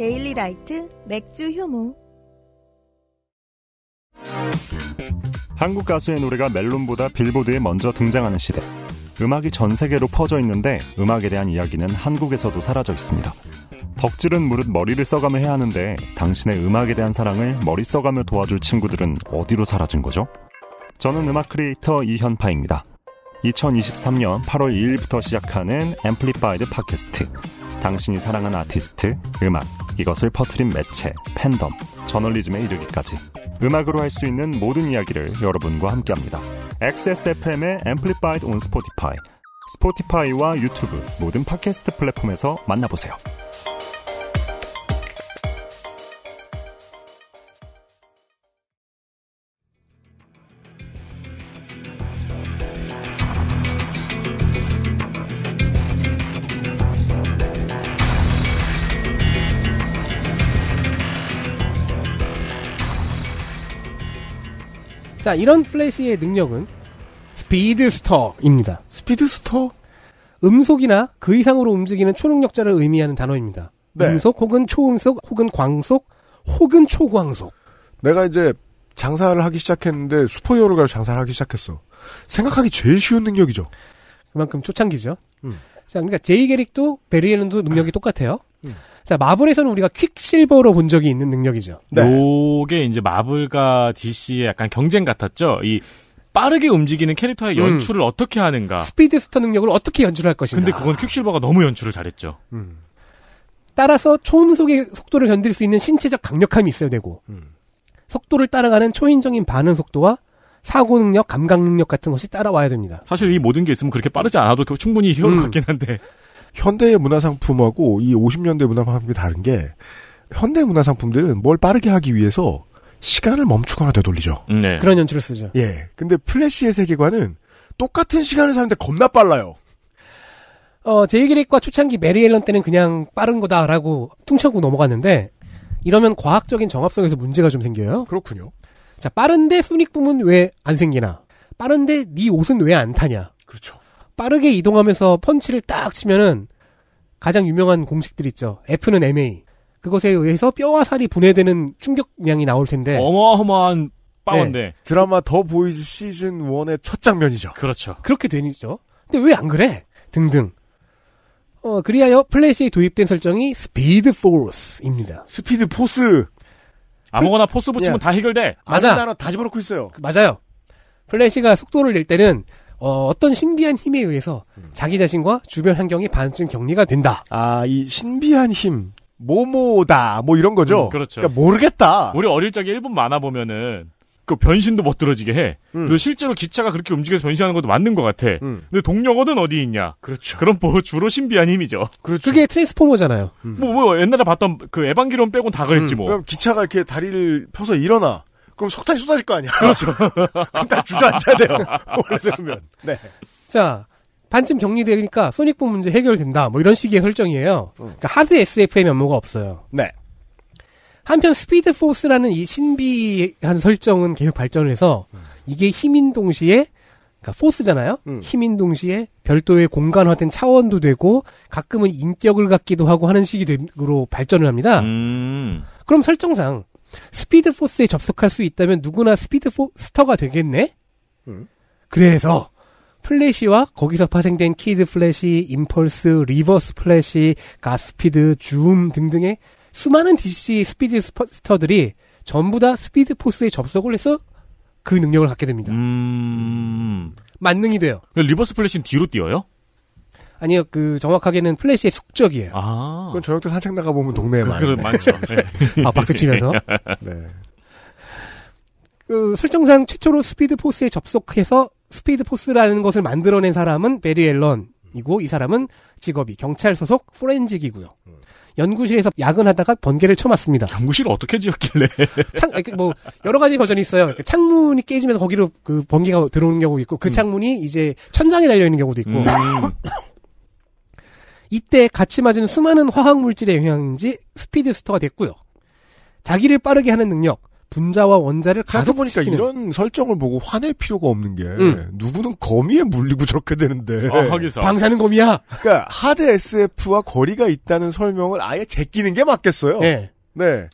[SPEAKER 1] 데일리 라이트 맥주 효모
[SPEAKER 3] 한국 가수의 노래가 멜론보다 빌보드에 먼저 등장하는 시대. 음악이 전 세계로 퍼져 있는데 음악에 대한 이야기는 한국에서도 사라져 있습니다. 덕질은 무릇 머리를 써가며 해야 하는데 당신의 음악에 대한 사랑을 머리 써가며 도와줄 친구들은 어디로 사라진 거죠? 저는 음악 크리에이터 이현파입니다. 2023년 8월 2일부터 시작하는 앰플리파이드 팟캐스트. 당신이 사랑하는 아티스트, 음악, 이것을 퍼트린 매체, 팬덤, 저널리즘에 이르기까지 음악으로 할 수 있는 모든 이야기를 여러분과 함께합니다. XSFM의 앰플리파이드 온 스포티파이, 스포티파이와 유튜브 모든 팟캐스트 플랫폼에서 만나보세요.
[SPEAKER 4] 자, 그러니까 이런 플래시의 능력은 스피드스터입니다. 스피드스터? 음속이나 그 이상으로 움직이는 초능력자를 의미하는 단어입니다. 네. 음속 혹은 초음속 혹은
[SPEAKER 1] 광속 혹은 초광속. 내가 이제 장사를 하기 시작했는데 슈퍼히어로 가서 장사를 하기 시작했어. 생각하기 제일 쉬운 능력이죠. 그만큼 초창기죠.
[SPEAKER 4] 음. 자, 그러니까 제이 게릭도 베리에는도 능력이 똑같아요. 음. 자, 마블에서는 우리가 퀵실버로 본 적이 있는 능력이죠. 네.
[SPEAKER 2] 요게 이제 마블과 DC의 약간 경쟁 같았죠. 이 빠르게 움직이는 캐릭터의 음. 연출을 음. 어떻게 하는가. 스피드스터 능력을 어떻게 연출할 것인가. 근데 그건 퀵실버가 너무 연출을 잘했죠. 음.
[SPEAKER 4] 따라서 초음속의 속도를 견딜 수 있는 신체적 강력함이 있어야 되고 음. 속도를 따라가는 초인적인 반응 속도와
[SPEAKER 1] 사고 능력, 감각 능력 같은 것이 따라와야 됩니다.
[SPEAKER 2] 사실 이 모든 게 있으면 그렇게 빠르지 않아도 그 충분히 효율 음. 같긴 한데.
[SPEAKER 1] 현대의 문화상품하고 이 50년대 문화상품이 다른 게 현대 문화상품들은 뭘 빠르게 하기 위해서 시간을 멈추거나 되돌리죠. 음, 네. 그런 연출을 쓰죠. 예. 근데 플래시의 세계관은 똑같은 시간을 사는데 겁나 빨라요.
[SPEAKER 4] 어, 제이기릭과 초창기 메리 앨런 때는 그냥 빠른 거다라고 퉁쳐고 넘어갔는데 이러면 과학적인 정합성에서 문제가 좀 생겨요. 그렇군요. 자, 빠른데 순익 부은왜 안 생기나? 빠른데 네 옷은 왜 안 타냐? 그렇죠. 빠르게 이동하면서 펀치를 딱 치면은 가장 유명한 공식들 있죠. F는 MA. 그것에 의해서 뼈와 살이 분해되는 충격량이 나올 텐데. 어마어마한 빠원데. 네. 드라마 더 보이즈 시즌 1의 첫 장면이죠. 그렇죠. 그렇게 되니죠. 근데 왜 안 그래? 등등. 어, 그리하여 플레이스에 도입된 설정이 스피드 포스입니다. 스피드 포스. 아무거나 포스 붙이면 예. 다 해결돼. 맞아.
[SPEAKER 1] 다 집어넣고 있어요.
[SPEAKER 4] 맞아요. 플래시가 속도를 낼 때는 어, 어떤 신비한 힘에 의해서 음. 자기 자신과 주변 환경이 반쯤 격리가 된다. 아, 이 신비한 힘. 모모다. 뭐 이런 거죠? 음, 그렇죠. 그러니까
[SPEAKER 2] 모르겠다. 우리 어릴 적에 일본 만화 보면은 그 변신도 멋들어지게 해. 음. 그리고 실제로 기차가 그렇게 움직여서 변신하는 것도 맞는 것 같아. 음. 근데 동력어는 어디 있냐? 그렇죠. 그럼 뭐 주로 신비한 힘이죠. 그렇죠. 그게 트랜스포머잖아요. 음. 뭐, 뭐 옛날에 봤던 그 에반기론 빼곤 다 그랬지 음. 뭐. 기차가 이렇게 다리를 펴서 일어나.
[SPEAKER 1] 그럼 석탄이 쏟아질 거 아니야. 그렇죠. 근데 다
[SPEAKER 4] 주저앉아야 돼요. 원래면.
[SPEAKER 1] 네. 자, 반쯤 격리되니까
[SPEAKER 4] 소닉붐 문제 해결된다. 뭐 이런 식의 설정이에요. 음. 그러니까 하드 SF의 면모가 없어요. 네. 한편 스피드 포스라는 이 신비한 설정은 계속 발전을 해서 음. 이게 힘인 동시에 그니까 포스잖아요. 음. 힘인 동시에 별도의 공간화된 차원도 되고 가끔은 인격을 갖기도 하고 하는 식으로 발전을 합니다. 음. 그럼 설정상 스피드포스에 접속할 수 있다면 누구나 스피드포스터가 되겠네? 음. 그래서 플래시와 거기서 파생된 키드 플래시, 임펄스, 리버스 플래시, 가스피드, 줌 등등의 수많은 DC 스피드 스터들이 전부 다 스피드포스에 접속을 해서 그 능력을 갖게 됩니다. 음...
[SPEAKER 2] 만능이 돼요. 리버스 플래시는 뒤로 뛰어요?
[SPEAKER 4] 아니요, 그 정확하게는 플래시의 숙적이에요. 아.
[SPEAKER 1] 그건 저녁 때 산책 나가 보면 동네에 그, 많 그런 많죠. 네.
[SPEAKER 4] 네. 아 박수 치면서. 네. 네. 그 설정상 최초로 스피드 포스에 접속해서 스피드 포스라는 것을 만들어낸 사람은 베리 앨런이고 이 사람은 직업이 경찰 소속 포렌직이고요. 음. 연구실에서 야근하다가 번개를 쳐맞습니다. 연구실을 어떻게 지었길래? 창, 그 뭐 여러 가지 버전이 있어요. 그 창문이 깨지면서 거기로 그 번개가 들어오는 경우도 있고 그 음. 창문이 이제 천장에 달려 있는 경우도 있고. 음. 이때 같이 맞은 수많은 화학물질의 영향인지 스피드스터가 됐고요. 자기를 빠르게 하는 능력, 분자와 원자를 가득보니까 이런
[SPEAKER 1] 설정을 보고 화낼 필요가 없는 게 음. 누구는 거미에 물리고 저렇게 되는데 아, 방사는 거미야. 그러니까 하드 SF와 거리가 있다는 설명을 아예 제끼는 게 맞겠어요. 네.
[SPEAKER 2] 네.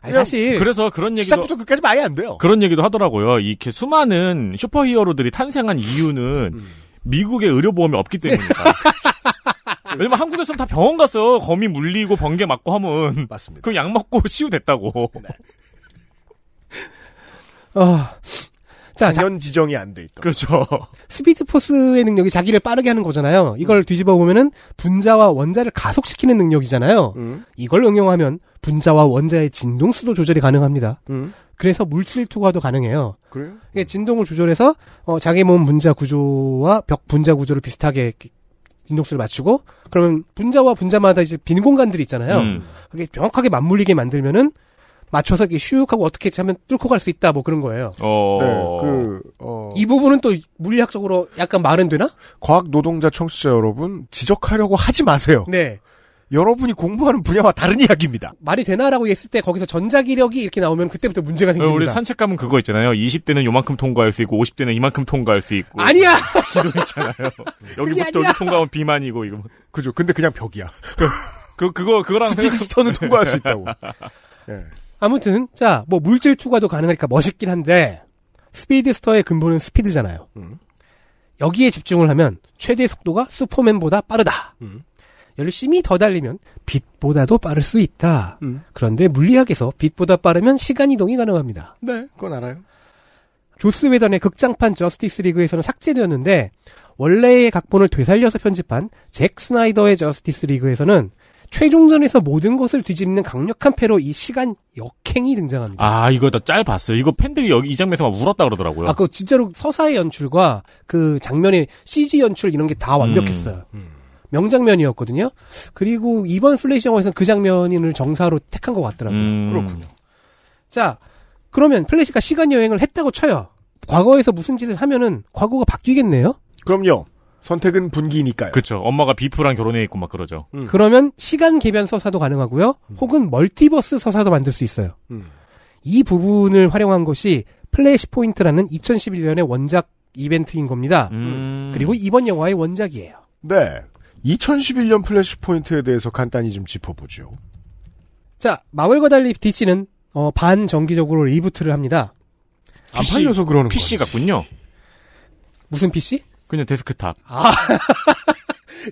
[SPEAKER 2] 아니, 사실 그래서 그런 얘기도 시작부터 끝까지 말이 안 돼요. 그런 얘기도 하더라고요. 이렇게 수많은 슈퍼히어로들이 탄생한 이유는 음. 미국의 의료보험이 없기 때문입니다. 왜냐면 한국에서는 다 병원 갔어. 거미 물리고 번개 맞고 하면. 맞습니다. 그럼 약 먹고 치유됐다고. 네.
[SPEAKER 4] 어, 자, 작년 지정이 안 돼 있다. 그렇죠. 스피드포스의 능력이 자기를 빠르게 하는 거잖아요. 이걸 음. 뒤집어 보면은 분자와 원자를 가속시키는 능력이잖아요. 음. 이걸 응용하면 분자와 원자의 진동수도 조절이 가능합니다. 음. 그래서 물질 투과도 가능해요. 그래요? 이게 진동을 조절해서 어, 자기 몸 분자 구조와 벽 분자 구조를 비슷하게 진동수를 맞추고 그러면 분자와 분자마다 이제 빈 공간들이 있잖아요. 음. 그게 명확하게 맞물리게 만들면은 맞춰서 이렇게 슉 하고 어떻게 하면 뚫고 갈 수 있다 뭐 그런 거예요.
[SPEAKER 2] 어... 네, 그,
[SPEAKER 1] 어... 이 부분은 또 물리학적으로 약간 말은 되나? 과학 노동자 청취자 여러분 지적하려고 하지 마세요. 네. 여러분이 공부하는 분야와 다른 이야기입니다. 말이 되나라고
[SPEAKER 4] 했을 때 거기서 전자기력이 이렇게 나오면 그때부터 문제가 생깁니다. 우리 산책
[SPEAKER 2] 가면 그거 있잖아요. 20대는 요만큼 통과할 수 있고 50대는 이만큼 통과할 수 있고.
[SPEAKER 3] 아니야. 기도 있잖아요.
[SPEAKER 2] 여기부터 여기 통과하면 비만이고 이거. 그죠. 근데 그냥 벽이야. 그, 그 그거 그거랑 스피드스터는 통과할 수 있다고. 네.
[SPEAKER 4] 아무튼 자 뭐 물질 투과도 가능하니까 멋있긴 한데 스피드스터의 근본은 스피드잖아요. 음. 여기에 집중을 하면 최대 속도가 슈퍼맨보다 빠르다. 음. 열심히 더 달리면 빛보다도 빠를 수 있다. 음. 그런데 물리학에서 빛보다 빠르면 시간 이동이 가능합니다. 네, 그건 알아요. 조스 웨던의 극장판 저스티스 리그에서는 삭제되었는데 원래의 각본을 되살려서 편집한 잭 스나이더의 저스티스 리그에서는 최종전에서 모든 것을 뒤집는 강력한 패로 이 시간 역행이 등장합니다.
[SPEAKER 2] 아, 이거 다짤 봤어요. 이거 팬들이 여기 이 장면에서 막 울었다 그러더라고요. 아, 그거
[SPEAKER 4] 진짜로 서사의 연출과 그 장면의 CG 연출 이런 게 다 완벽했어요. 음, 음. 명장면이었거든요. 그리고 이번 플래시 영화에서는 그 장면을 정사로 택한 것 같더라고요. 음. 그렇군요. 자, 그러면 플래시가 시간 여행을 했다고 쳐요. 과거에서 무슨 짓을 하면은 과거가 바뀌겠네요. 그럼요. 선택은 분기니까요.
[SPEAKER 2] 그렇죠. 엄마가 비프랑 결혼해 있고 막 그러죠. 음.
[SPEAKER 4] 그러면 시간 개변 서사도 가능하고요. 음. 혹은 멀티버스 서사도 만들 수 있어요. 음. 이 부분을 활용한 것이 플래시 포인트라는 2011년의 원작 이벤트인 겁니다. 음. 그리고 이번 영화의 원작이에요. 네. 2011년 플래시포인트에 대해서 간단히 좀 짚어보죠. 자, 마월과 달리 DC는 어, 반 정기적으로 리부트를 합니다.
[SPEAKER 2] 안 아, PC, 팔려서 그러는 거예요. p 같군요. 무슨 PC? 그냥 데스크탑. 아.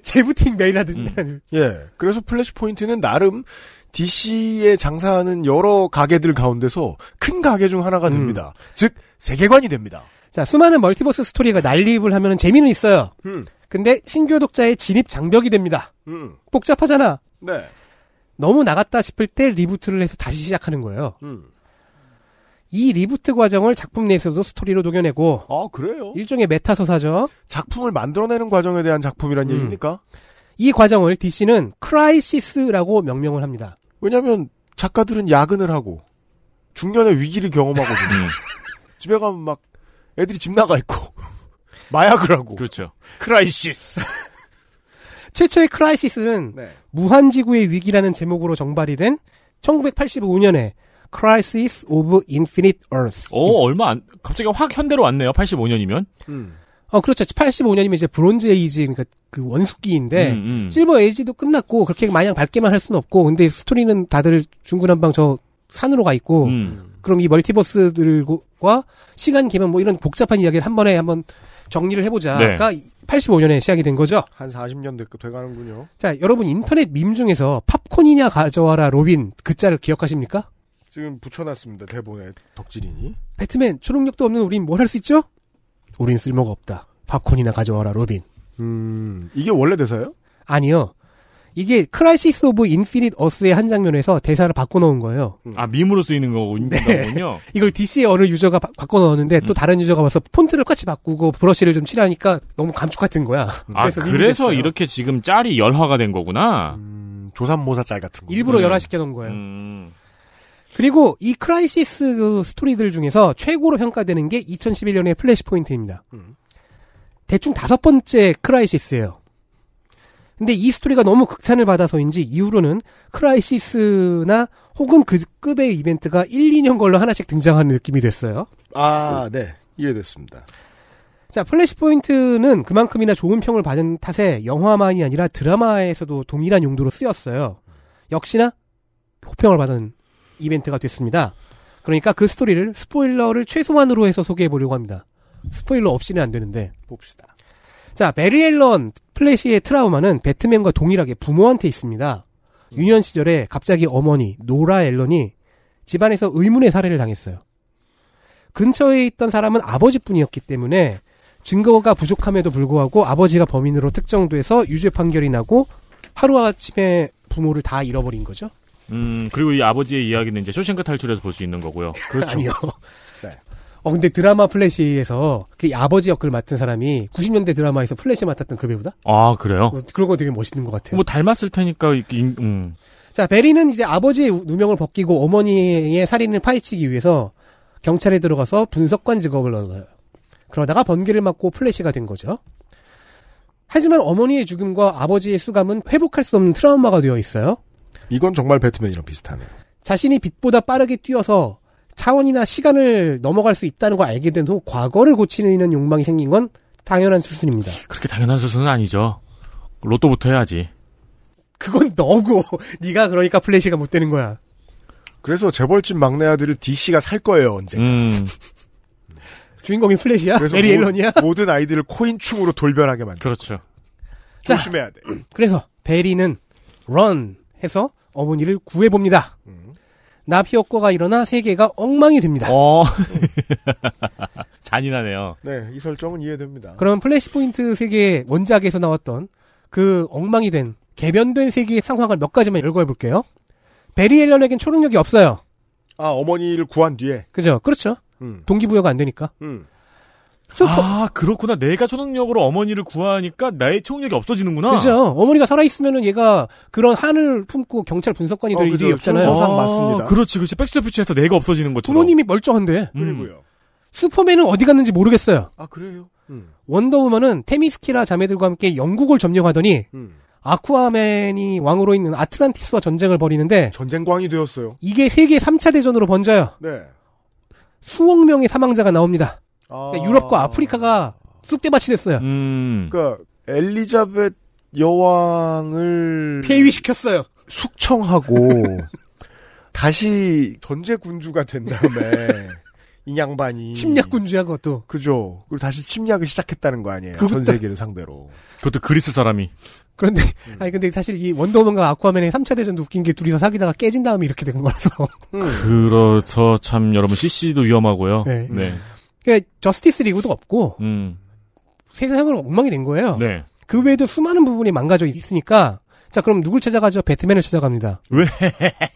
[SPEAKER 1] 재부팅 메일 하든. 음. 예. 그래서 플래시포인트는 나름 DC에 장사하는 여러 가게들 가운데서 큰 가게 중 하나가 음. 됩니다. 음. 즉 세계관이 됩니다.
[SPEAKER 4] 자, 수많은 멀티버스 스토리가 난립을 하면 재미는 있어요. 음. 근데 신규 독자의 진입 장벽이 됩니다. 음. 복잡하잖아. 네. 너무 나갔다 싶을 때 리부트를 해서 다시 시작하는 거예요. 음. 이 리부트 과정을 작품 내에서도 스토리로 녹여내고 아 그래요? 일종의 메타 서사죠. 작품을 만들어내는 과정에 대한 작품이란 음. 얘기입니까? 이 과정을 DC는 크라이시스라고 명명을 합니다. 왜냐하면 작가들은
[SPEAKER 1] 야근을 하고 중년의 위기를 경험하거든요. 음. 집에 가면 막 애들이 집 나가 있고 마약을 하고. 그렇죠. 크라이시스.
[SPEAKER 4] 최초의 크라이시스는 네. 무한지구의 위기라는 제목으로 정발이 된 1985년에 Crisis of Infinite Earth. 오, 얼마 안, 갑자기 확 현대로 왔네요.
[SPEAKER 2] 85년이면. 음.
[SPEAKER 4] 어, 그렇죠. 85년이면 이제 브론즈 에이지, 그러니까 그 원숙기인데, 음, 음. 실버 에이지도 끝났고, 그렇게 마냥 밝게만 할 수는 없고, 근데 스토리는 다들 중구난방 저 산으로 가 있고, 음. 그럼 이 멀티버스들과 시간 개면 뭐 이런 복잡한 이야기를 한 번에 한번 정리를 해보자가 네. 85년에 시작이 된 거죠.
[SPEAKER 1] 한 40년 됐, 고 돼가는군요.
[SPEAKER 4] 자, 여러분 인터넷 밈 중에서 팝콘이냐 가져와라 로빈 그 자를 기억하십니까?
[SPEAKER 1] 지금 붙여놨습니다. 대본에 덕질이니.
[SPEAKER 4] 배트맨 초능력도 없는 우린 뭘 할 수 있죠? 우린 쓸모가 없다. 팝콘이나 가져와라 로빈. 음, 이게 원래 대사예요? 아니요. 이게 크라이시스 오브 인피닛 어스의 한 장면에서 대사를 바꿔놓은 거예요.
[SPEAKER 2] 음. 아 밈으로 쓰이는 거군요. 네.
[SPEAKER 4] 이걸 DC의 어느 유저가 바, 바꿔놓았는데 음. 또 다른 유저가 와서 폰트를 같이 바꾸고 브러쉬를 좀 칠하니까 너무 감쪽 같은 거야. 아 그래서, 그래서
[SPEAKER 2] 이렇게 지금 짤이 열화가 된 거구나. 음, 조삼모사짤 같은 거. 일부러 음. 열화시켜
[SPEAKER 4] 놓은 거예요. 음. 그리고 이 크라이시스 그 스토리들 중에서 최고로 평가되는 게 2011년의 플래시 포인트입니다. 음. 대충 다섯 번째 크라이시스예요. 근데 이 스토리가 너무 극찬을 받아서인지 이후로는 크라이시스나 혹은 그 급의 이벤트가 1, 2년 걸로 하나씩 등장하는 느낌이 됐어요.
[SPEAKER 1] 아, 네. 이해됐습니다.
[SPEAKER 4] 자, 플래시 포인트는 그만큼이나 좋은 평을 받은 탓에 영화만이 아니라 드라마에서도 동일한 용도로 쓰였어요. 역시나 호평을 받은 이벤트가 됐습니다. 그러니까 그 스토리를 스포일러를 최소한으로 해서 소개해 보려고 합니다. 스포일러 없이는 안 되는데. 봅시다. 자, 메리 앨런 플래시의 트라우마는 배트맨과 동일하게 부모한테 있습니다. 유년 시절에 갑자기 어머니 노라 앨런이 집안에서 의문의 살해를 당했어요. 근처에 있던 사람은 아버지뿐이었기 때문에 증거가 부족함에도 불구하고 아버지가 범인으로 특정돼서 유죄 판결이 나고 하루아침에 부모를 다 잃어버린 거죠.
[SPEAKER 2] 음, 그리고 이 아버지의 이야기는 이제 쇼생크 탈출에서 볼 수 있는 거고요. 그렇죠. 아니요.
[SPEAKER 4] 어 근데 드라마 플래시에서 그 아버지 역을 맡은 사람이 90년대 드라마에서 플래시 맡았던 그 배우다?
[SPEAKER 2] 아 그래요? 뭐, 그런 거 되게 멋있는 것 같아요. 뭐 닮았을 테니까 인, 음.
[SPEAKER 4] 자 베리는 이제 아버지의 누명을 벗기고 어머니의 살인을 파헤치기 위해서 경찰에 들어가서 분석관 직업을 얻어요. 그러다가 번개를 맞고 플래시가 된 거죠. 하지만 어머니의 죽음과 아버지의 수감은 회복할 수 없는 트라우마가 되어 있어요. 이건 정말 배트맨이랑 비슷하네요. 자신이 빛보다 빠르게 뛰어서 차원이나 시간을 넘어갈 수 있다는 걸 알게 된 후 과거를 고치는 욕망이 생긴 건 당연한 수순입니다.
[SPEAKER 2] 그렇게 당연한 수순은 아니죠. 로또부터 해야지.
[SPEAKER 1] 그건 너고 네가 그러니까 플래시가 못 되는 거야. 그래서 재벌집 막내 아들을 DC가 살 거예요 언제. 음. 주인공이 플래시야? 에리 앨런이야? 모든 아이들을 코인충으로 돌변하게 만들. 그렇죠. 조심해야 돼.
[SPEAKER 4] 그래서 베리는 런 해서 어머니를 구해봅니다. 음. 나비 효과가 일어나 세계가 엉망이 됩니다. 어.
[SPEAKER 2] 잔인하네요.
[SPEAKER 1] 네, 이 설정은 이해됩니다.
[SPEAKER 4] 그럼 플래시포인트 세계의 원작에서 나왔던 그 엉망이 된 개변된 세계의 상황을 몇 가지만 열거해 볼게요. 베리 앨런에겐 초능력이 없어요.
[SPEAKER 2] 아, 어머니를 구한 뒤에.
[SPEAKER 4] 그죠. 그렇죠. 음. 동기부여가 안 되니까.
[SPEAKER 2] 음. 아 그렇구나. 내가 초능력으로 어머니를 구하니까 나의 초능력이 없어지는구나. 그죠.
[SPEAKER 4] 어머니가 살아있으면은 얘가 그런 한을 품고 경찰 분석관이 될 어, 일이 없잖아요. 정상 아, 맞습니다.
[SPEAKER 2] 그렇지, 그렇지. 백스터퓨처에서 내가 없어지는 것처럼. 부모님이
[SPEAKER 4] 멀쩡한데. 음. 그리고요. 슈퍼맨은 어디 갔는지 모르겠어요. 아 그래요? 음. 원더우먼은 테미스키라 자매들과 함께 영국을 점령하더니 음. 아쿠아맨이 왕으로 있는 아틀란티스와 전쟁을 벌이는데
[SPEAKER 1] 전쟁광이 되었어요.
[SPEAKER 4] 이게 세계 3차 대전으로 번져요. 네. 수억 명의 사망자가 나옵니다. 그러니까 유럽과
[SPEAKER 1] 아. 아프리카가 쑥대밭이 됐어요. 음. 그러니까 엘리자벳 여왕을 폐위시켰어요. 숙청하고 다시 전제 군주가 된 다음에 이 양반이 침략 군주야 그것도 그죠. 그리고 다시 침략을 시작했다는 거 아니에요.
[SPEAKER 2] 그것도, 전 세계를 상대로. 그것도 그리스 사람이.
[SPEAKER 1] 그런데
[SPEAKER 4] 음. 아니 근데 사실 이 원더우먼과 아쿠아맨의 3차 대전도 웃긴 게 둘이서 사귀다가 깨진 다음에 이렇게 된 거라서.
[SPEAKER 2] 음. 그렇죠. 참 여러분 CC도 위험하고요. 네. 네.
[SPEAKER 4] 그러니까 저스티스 리그도 없고 음. 세상은 엉망이 된 거예요. 네. 그 외에도 수많은 부분이 망가져 있으니까 자 그럼 누굴 찾아가죠? 배트맨을 찾아갑니다. 왜?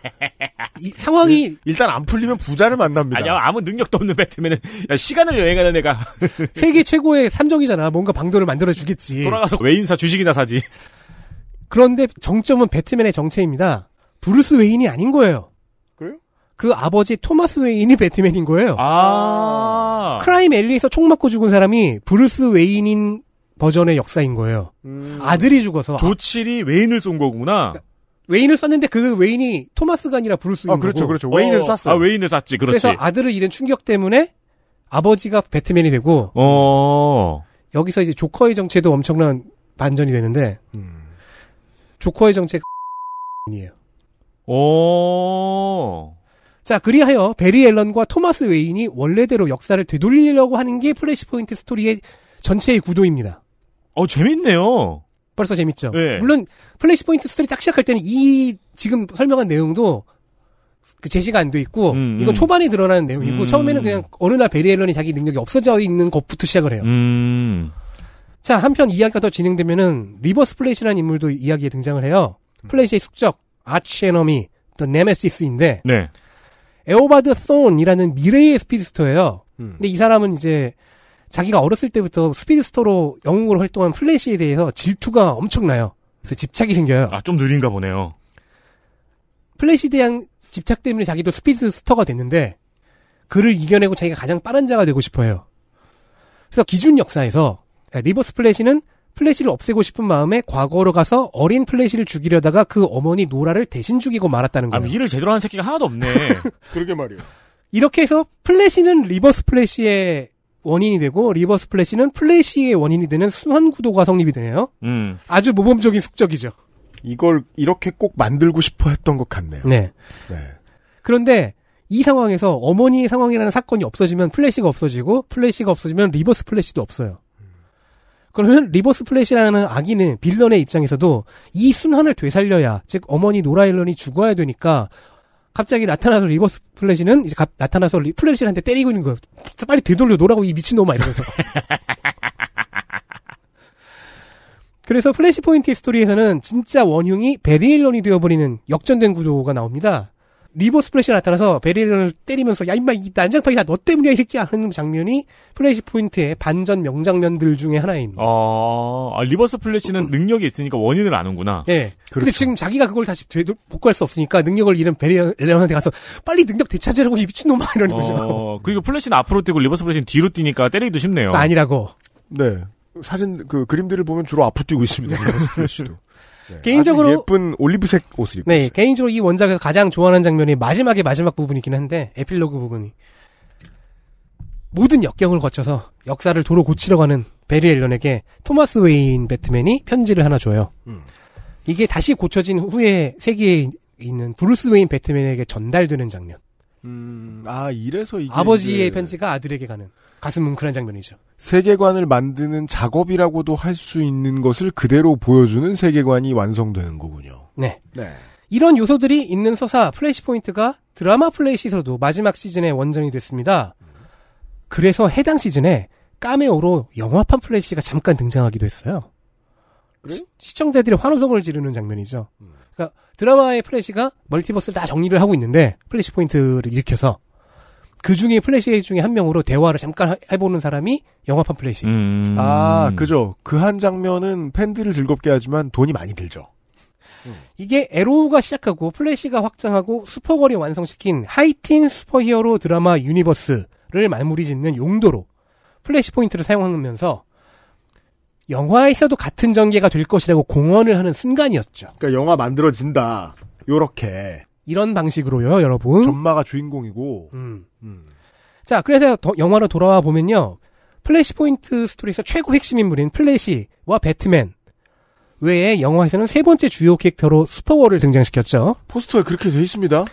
[SPEAKER 2] 이 상황이 일단 안 풀리면 부자를 만납니다. 아니야 아무 능력도 없는 배트맨은 야, 시간을 여행하는 애가 세계 최고의 삼정이잖아. 뭔가 방도를 만들어 주겠지. 돌아가서 외인사 주식이나 사지.
[SPEAKER 4] 그런데 정점은 배트맨의 정체입니다. 브루스 웨인이 아닌 거예요. 그 아버지 토마스 웨인이 배트맨인 거예요. 아. 크라임 엘리에서 총 맞고 죽은 사람이 브루스 웨인인 버전의 역사인 거예요. 음. 아들이 죽어서 조칠이 웨인을 쏜 거구나. 웨인을 쐈는데 그 웨인이 토마스가 아니라 브루스인 아, 그렇죠, 그렇죠. 웨인을 어. 쐈어. 아, 웨인을
[SPEAKER 2] 쐈지. 그렇지. 그래서
[SPEAKER 4] 아들을 잃은 충격 때문에 아버지가 배트맨이 되고 어. 여기서 이제 조커의 정체도 엄청난 반전이 되는데 음. 조커의 정체가 이에요. 오. 어. 자, 그리하여 베리 앨런과 토마스 웨인이 원래대로 역사를 되돌리려고 하는 게 플래시포인트 스토리의 전체의 구도입니다. 어, 재밌네요. 벌써 재밌죠. 네. 물론 플래시포인트 스토리 딱 시작할 때는 이 지금 설명한 내용도 그 제시가 안 돼 있고 음, 음. 이건 초반에 드러나는 내용이고 음. 처음에는 그냥 어느 날 베리 앨런이 자기 능력이 없어져 있는 것부터 시작을 해요. 음. 자, 한편 이야기가 더 진행되면은 리버스 플래시라는 인물도 이야기에 등장을 해요. 플래시의 숙적 아치에너미 더 네메시스인데 네. 에오바드 손이라는 미래의 스피드스터예요. 음. 근데 이 사람은 이제 자기가 어렸을 때부터 스피드스터로 영웅으로 활동한 플래시에 대해서 질투가 엄청나요. 그래서
[SPEAKER 2] 집착이 생겨요. 아, 좀 느린가 보네요.
[SPEAKER 4] 플래시에 대한 집착 때문에 자기도 스피드스터가 됐는데 그를 이겨내고 자기가 가장 빠른 자가 되고 싶어요. 그래서 기준 역사에서 리버스 플래시는 플래시를 없애고 싶은 마음에 과거로 가서 어린 플래시를 죽이려다가 그 어머니 노라를 대신 죽이고 말았다는 아, 거예요. 아,
[SPEAKER 2] 일을 제대로 하는 새끼가 하나도 없네. 그러게 말이에요.
[SPEAKER 4] 이렇게 해서 플래시는 리버스 플래시의 원인이 되고 리버스 플래시는 플래시의 원인이 되는 순환 구도가 성립이 되네요. 음. 아주 모범적인 숙적이죠. 이걸 이렇게 꼭 만들고 싶어 했던 것 같네요.
[SPEAKER 1] 네. 네.
[SPEAKER 4] 그런데 이 상황에서 어머니의 상황이라는 사건이 없어지면 플래시가 없어지고 플래시가 없어지면 리버스 플래시도 없어요. 그러면 리버스 플래시라는 아기는 빌런의 입장에서도 이 순환을 되살려야 즉 어머니 노라 일런이 죽어야 되니까 갑자기 나타나서 리버스 플래시는 이제 갑, 나타나서 리, 플래시한테 때리고 있는 거예요. 빨리 되돌려 놓으라고 이 미친놈아 이러면서. 그래서 플래시 포인트 스토리에서는 진짜 원흉이 베리 일런이 되어버리는 역전된 구도가 나옵니다. 리버스 플래시가
[SPEAKER 2] 나타나서 베리를
[SPEAKER 4] 때리면서 야 임마 이 난장판이 다너 때문이야 이 새끼야 하는 장면이 플래시 포인트의 반전 명장면들 중에 하나입니다.
[SPEAKER 2] 아, 아 리버스 플래시는 능력이 있으니까 원인을 아는구나. 예.
[SPEAKER 4] 네. 그렇죠. 근데 지금 자기가 그걸 다시 되 복구할 수 없으니까 능력을 잃은 베리한테 가서 빨리 능력 되찾으라고 이 미친놈아 이러는 어, 거죠.
[SPEAKER 2] 그리고 플래시는 앞으로 뛰고 리버스 플래시는 뒤로 뛰니까 때리기도 쉽네요.
[SPEAKER 1] 아니라고. 네. 사진 그 그림들을 보면 주로 앞으로 뛰고 있습니다. 리버스 플래시도. 네. 개인적으로 예쁜 올리브색 옷을 입고 네, 있어요.
[SPEAKER 4] 개인적으로 이 원작에서 가장 좋아하는 장면이 마지막에 마지막 부분이긴 한데 에필로그 부분이 모든 역경을 거쳐서 역사를 도로 고치러 가는 베리 앨런에게 토마스 웨인 배트맨이 편지를 하나 줘요. 음. 이게 다시 고쳐진 후에 세계에 있는 브루스 웨인 배트맨에게 전달되는 장면. 음, 아 이래서 이게 아버지의 이제... 편지가 아들에게 가는. 가슴 뭉클한 장면이죠.
[SPEAKER 1] 세계관을 만드는 작업이라고도 할 수 있는 것을 그대로 보여주는 세계관이 완성되는 거군요.
[SPEAKER 4] 네. 네. 이런 요소들이 있는 서사 플래시 포인트가 드라마 플래시에서도 마지막 시즌의 원전이 됐습니다. 그래서 해당 시즌에 까메오로 영화판 플래시가 잠깐 등장하기도 했어요. 그래? 시, 청자들이 환호성을 지르는 장면이죠. 음. 그러니까 드라마의 플래시가 멀티버스를 다 정리를 하고 있는데 플래시 포인트를 일으켜서 그 중에 플래시에이 중에 한 명으로 대화를 잠깐 해보는 사람이 영화판 플래시. 음... 아, 그죠. 그 한 장면은 팬들을 즐겁게 하지만 돈이 많이 들죠. 음. 이게 에로우가 시작하고 플래시가 확장하고 슈퍼걸이 완성시킨 하이틴 슈퍼히어로 드라마 유니버스를 마무리 짓는 용도로 플래시 포인트를 사용하면서 영화에서도 같은 전개가 될 것이라고 공언을 하는 순간이었죠. 그러니까 영화 만들어진다. 요렇게 이런 방식으로요, 여러분. 전마가 주인공이고.
[SPEAKER 1] 음. 음.
[SPEAKER 4] 자, 그래서 영화로 돌아와 보면요. 플래시 포인트 스토리에서 최고 핵심 인물인 플래시와 배트맨 외에 영화에서는 세 번째 주요 캐릭터로 슈퍼월을 등장시켰죠. 포스터에 그렇게 돼 있습니다.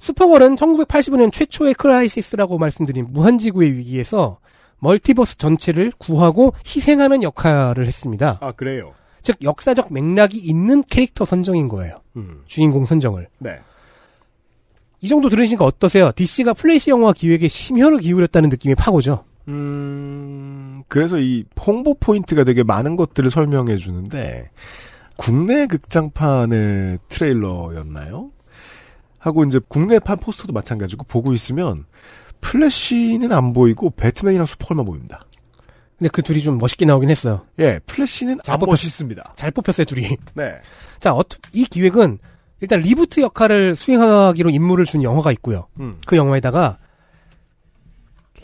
[SPEAKER 4] 슈퍼월은 1985년 최초의 크라이시스라고 말씀드린 무한지구의 위기에서 멀티버스 전체를 구하고 희생하는 역할을 했습니다. 아, 그래요? 즉, 역사적 맥락이 있는 캐릭터 선정인 거예요. 음. 주인공 선정을. 네. 이 정도 들으시니까
[SPEAKER 1] 어떠세요? DC가 플래시 영화 기획에 심혈을 기울였다는 느낌이 파고죠. 음, 그래서 이 홍보 포인트가 되게 많은 것들을 설명해 주는데, 국내 극장판의 트레일러였나요? 하고 이제 국내판 포스터도 마찬가지고 보고 있으면 플래시는 안 보이고 배트맨이랑 슈퍼걸만 보입니다. 근데 그 둘이 좀 멋있게 나오긴 했어요. 예, 플래시는 잘안 뽑혔, 멋있습니다.
[SPEAKER 4] 잘 뽑혔어요, 둘이. 네. 자, 이 기획은 일단 리부트 역할을 수행하기로 임무를 준 영화가 있고요. 음. 그 영화에다가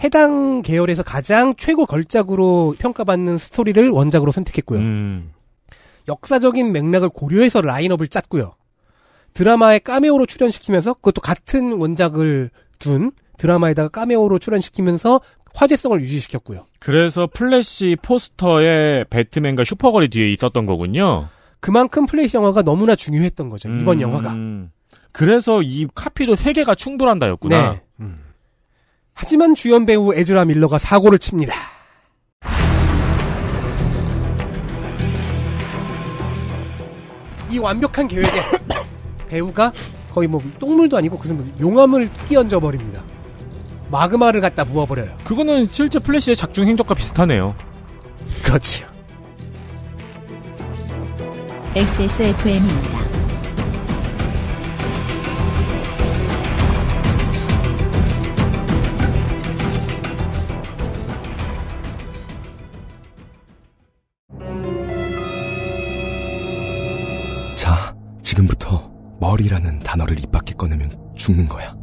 [SPEAKER 4] 해당 계열에서 가장 최고 걸작으로 평가받는 스토리를 원작으로 선택했고요. 음. 역사적인 맥락을 고려해서 라인업을 짰고요. 드라마에 까메오로 출연시키면서 그것도 같은 원작을 둔 드라마에다가 까메오로 출연시키면서 화제성을 유지시켰고요.
[SPEAKER 2] 그래서 플래시 포스터에 배트맨과 슈퍼걸이 뒤에 있었던 거군요.
[SPEAKER 4] 그만큼 플레이스 영화가 너무나 중요했던 거죠. 이번 음. 영화가. 그래서 이 카피도 세 개가
[SPEAKER 2] 충돌한다였구나. 네. 음.
[SPEAKER 4] 하지만 주연 배우 에즈라 밀러가 사고를 칩니다. 이 완벽한 계획에 배우가 거의 뭐 똥물도 아니고 무슨 뭐 용암을 끼얹어 버립니다. 마그마를 갖다 부어버려요.
[SPEAKER 2] 그거는 실제 플래시의 작중 행적과 비슷하네요. 그렇지요.
[SPEAKER 3] XSFM입니다. 자, 지금부터 머리라는 단어를 입 밖에 꺼내면 죽는 거야.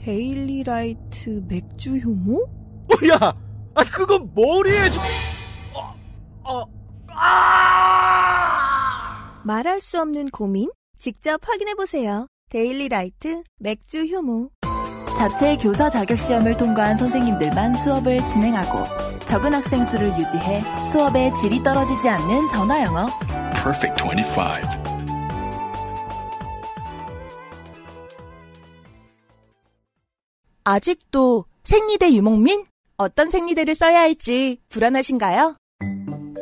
[SPEAKER 1] 데일리라이트 맥주 효모? 뭐야! 아, 그건 머리에 좀... 어, 어, 아! 말할 수 없는 고민? 직접 확인해보세요. 데일리 라이트 맥주 효모. 자체 교사 자격 시험을 통과한 선생님들만 수업을 진행하고 적은 학생 수를 유지해 수업의 질이 떨어지지 않는 전화 영어. Perfect 25. 아직도 생리대 유목민? 어떤 생리대를 써야 할지
[SPEAKER 4] 불안하신가요?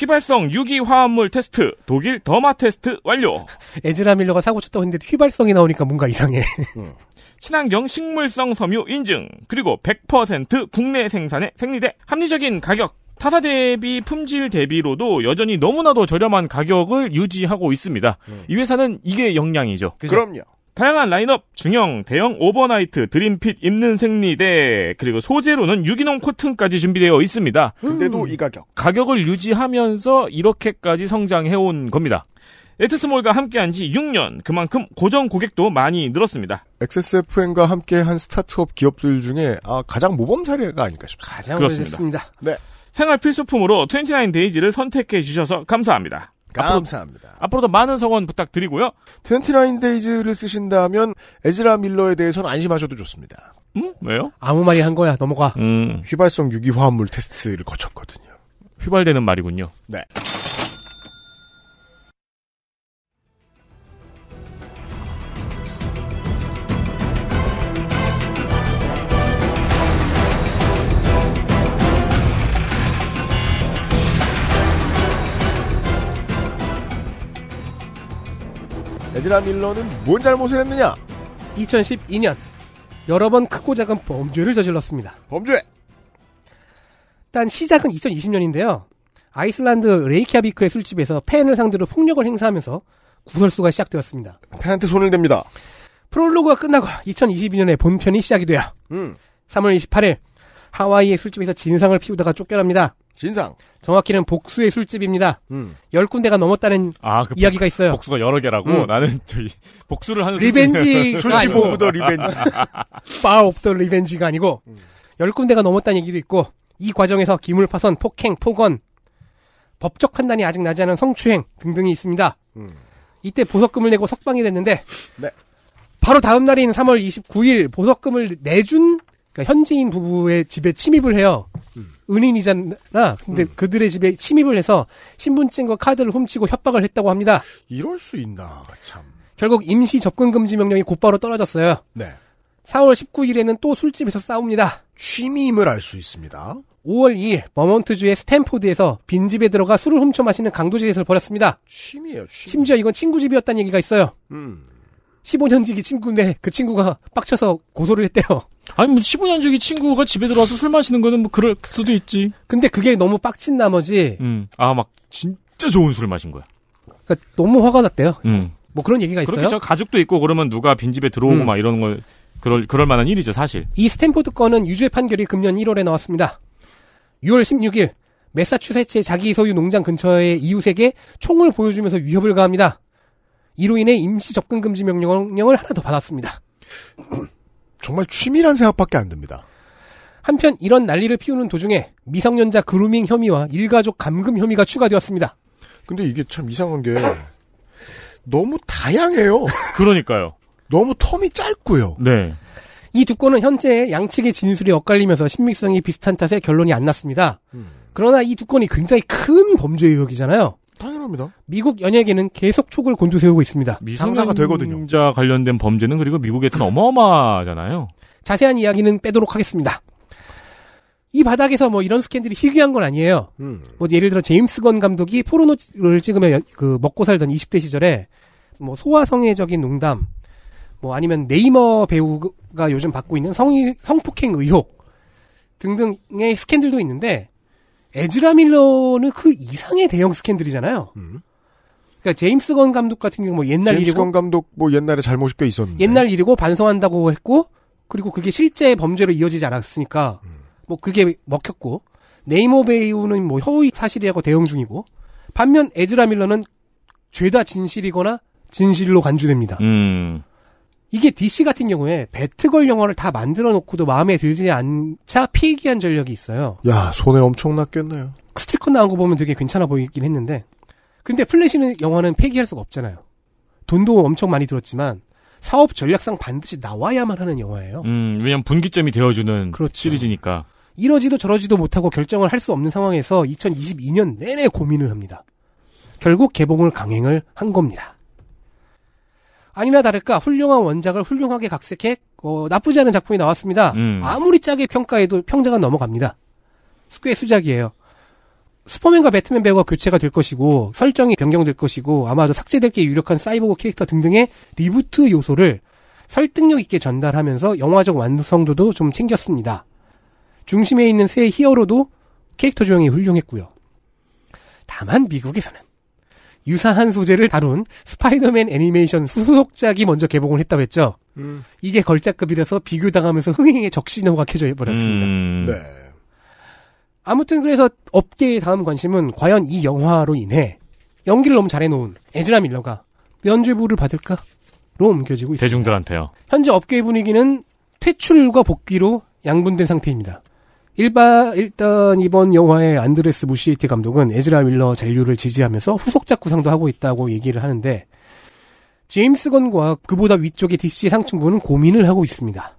[SPEAKER 2] 휘발성 유기화합물 테스트 독일 더마 테스트 완료. 에즈라 밀러가 사고 쳤다고 했는데 휘발성이 나오니까 뭔가 이상해. 음. 친환경 식물성 섬유 인증 그리고 100% 국내 생산의 생리대 합리적인 가격 타사 대비 품질 대비로도 여전히 너무나도 저렴한 가격을 유지하고 있습니다. 음. 이 회사는 이게 역량이죠. 죠 그럼요 다양한 라인업, 중형, 대형 오버나이트, 드림핏, 입는 생리대, 그리고 소재로는 유기농 코튼까지 준비되어 있습니다. 근데도 이 가격. 가격을 유지하면서 이렇게까지 성장해온 겁니다. 에트스몰과 함께한 지 6년, 그만큼 고정 고객도 많이 늘었습니다.
[SPEAKER 1] XSFM과 함께한 스타트업 기업들 중에 아, 가장 모범 사례가 아닐까 싶습니다.
[SPEAKER 2] 가장 그렇습니다. 네. 생활 필수품으로 29데이지를 선택해 주셔서 감사합니다. 그러니까 감사합니다. 앞으로도 많은 성원 부탁드리고요. 29데이즈를 쓰신다면
[SPEAKER 1] 에즈라 밀러에 대해서는 안심하셔도 좋습니다. 음? 왜요? 아무 말이 한 거야. 넘어가. 음. 휘발성
[SPEAKER 2] 유기화합물 테스트를 거쳤거든요. 휘발되는 말이군요. 네.
[SPEAKER 1] 에즈라 밀러는 뭔 잘못을 했느냐?
[SPEAKER 4] 2012년 여러 번 크고 작은 범죄를 저질렀습니다. 범죄. 일단 시작은 2020년인데요. 아이슬란드 레이키아비크의 술집에서 팬을 상대로 폭력을 행사하면서 구설수가 시작되었습니다. 팬한테 손을 댑니다. 프롤로그가 끝나고 2022년에 본편이 시작이 돼요. 음. 3월 28일 하와이의 술집에서 진상을 피우다가 쫓겨납니다. 진상. 정확히는 복수의 술집입니다. 음. 열 군데가 넘었다는 아, 그 이야기가 복, 있어요. 복수가
[SPEAKER 2] 여러 개라고? 음. 나는 저기 복수를 하는 리벤지 술집 오브 더 리벤지
[SPEAKER 4] 바 오브 더 리벤지가 아니고 음. 열 군데가 넘었다는 얘기도 있고 이 과정에서 기물파손, 폭행, 폭언, 법적 판단이 아직 나지 않은 성추행 등등이 있습니다. 음. 이때 보석금을 내고 석방이 됐는데 네. 바로 다음 날인 3월 29일 보석금을 내준 그러니까 현지인 부부의 집에 침입을 해요. 은인이잖아. 근데 음. 그들의 집에 침입을 해서 신분증과 카드를 훔치고 협박을 했다고 합니다. 이럴 수 있나 참. 결국 임시 접근 금지 명령이 곧바로 떨어졌어요. 네. 4월 19일에는 또 술집에서 싸웁니다. 취미임을 알 수 있습니다. 5월 2일 버몬트주의 스탠포드에서 빈집에 들어가 술을 훔쳐 마시는 강도질 에서 벌였습니다.
[SPEAKER 1] 취미예요, 취미.
[SPEAKER 4] 심지어 이건 친구 집이었다는 얘기가 있어요. 음. 15년 지기 친구인데 그 친구가 빡쳐서 고소를 했대요. 아니 뭐 15년 전기 친구가 집에 들어와서 술 마시는 거는 뭐 그럴 수도 있지. 근데 그게 너무 빡친 나머지
[SPEAKER 2] 음. 아 막 진짜 좋은 술을 마신 거야.
[SPEAKER 4] 그러니까 너무 화가 났대요. 음. 뭐 그런 얘기가 있어요. 그렇죠.
[SPEAKER 2] 가족도 있고 그러면 누가 빈집에 들어오고 음. 막 이런 걸 그럴 그럴 만한 일이죠, 사실.
[SPEAKER 4] 이 스탠포드 건은 유죄 판결이 금년 1월에 나왔습니다. 6월 16일 메사추세츠의 자기 소유 농장 근처의 이웃에게 총을 보여주면서 위협을 가합니다. 이로 인해 임시 접근 금지 명령을 하나 더 받았습니다. 정말 취미란 생각밖에 안 듭니다. 한편 이런 난리를 피우는 도중에 미성년자 그루밍 혐의와 일가족 감금 혐의가 추가되었습니다. 근데 이게 참 이상한 게 너무 다양해요. 그러니까요. 너무 텀이 짧고요. 네. 이 두 건은 현재 양측의 진술이 엇갈리면서 신빙성이 비슷한 탓에 결론이 안 났습니다. 음. 그러나 이 두 건이 굉장히 큰 범죄 의혹이잖아요. 당연합니다. 미국 연예계는 계속 촉을 곤두세우고 있습니다. 미상사가 되거든요.
[SPEAKER 2] 자 관련된 범죄는 그리고 미국에서는 어마어마하잖아요.
[SPEAKER 4] 자세한 이야기는 빼도록 하겠습니다. 이 바닥에서 뭐 이런 스캔들이 희귀한 건 아니에요. 음. 뭐 예를 들어 제임스 건 감독이 포르노를 찍으며 그 먹고 살던 20대 시절에 뭐 소아성애적인 농담, 뭐 아니면 네이머 배우가 요즘 받고 있는 성 성폭행 의혹 등등의 스캔들도 있는데 에즈라 밀러는 그 이상의 대형 스캔들이잖아요. 음. 그러니까 제임스 건 감독 같은 경우 뭐 옛날 제임스 일이고 건
[SPEAKER 1] 감독 뭐 옛날에 잘못이 꽤 있었는데
[SPEAKER 4] 옛날 일이고 반성한다고 했고 그리고 그게 실제 범죄로 이어지지 않았으니까 음. 뭐 그게 먹혔고 네이모 베이우는 뭐 허위 사실이라고 대응 중이고 반면 에즈라 밀러는 죄다 진실이거나 진실로 간주됩니다.
[SPEAKER 2] 음.
[SPEAKER 4] 이게 DC 같은 경우에 배트걸 영화를 다 만들어 놓고도 마음에 들지 않자 피기한 전력이 있어요.
[SPEAKER 1] 야, 손에 엄청 났겠네요.
[SPEAKER 4] 스티커 나온 거 보면 되게 괜찮아 보이긴 했는데. 근데 플래시는 영화는 폐기할 수가 없잖아요. 돈도 엄청 많이 들었지만 사업 전략상 반드시 나와야만 하는 영화예요.
[SPEAKER 2] 음, 왜냐면 분기점이 되어주는 그렇죠. 시리즈니까.
[SPEAKER 4] 이러지도 저러지도 못하고 결정을 할 수 없는 상황에서 2022년 내내 고민을 합니다. 결국 개봉을 강행을 한 겁니다. 아니나 다를까 훌륭한 원작을 훌륭하게 각색해 어, 나쁘지 않은 작품이 나왔습니다. 음. 아무리 짜게 평가해도 평자가 넘어갑니다. 꽤 수작이에요. 슈퍼맨과 배트맨 배우가 교체가 될 것이고 설정이 변경될 것이고 아마도 삭제될 게 유력한 사이버고 캐릭터 등등의 리부트 요소를 설득력 있게 전달하면서 영화적 완성도도 좀 챙겼습니다. 중심에 있는 새 히어로도 캐릭터 조형이 훌륭했고요. 다만 미국에서는 유사한 소재를 다룬 스파이더맨 애니메이션 후속작이 먼저 개봉을 했다고 했죠. 음. 이게 걸작급이라서 비교당하면서 흥행에 적신호가 켜져 버렸습니다. 음. 네. 아무튼 그래서 업계의 다음 관심은 과연 이 영화로 인해 연기를 너무 잘해놓은 에즈라 밀러가 면죄부를 받을까로 옮겨지고 있습니다.
[SPEAKER 2] 대중들한테요.
[SPEAKER 4] 현재 업계의 분위기는 퇴출과 복귀로 양분된 상태입니다. 일바, 일단 이번 영화의 안드레스 무시에티 감독은 에즈라 밀러 잔류를 지지하면서 후속작 구상도 하고 있다고 얘기를 하는데 제임스 건과 그보다 위쪽의 DC 상층부는 고민을 하고 있습니다.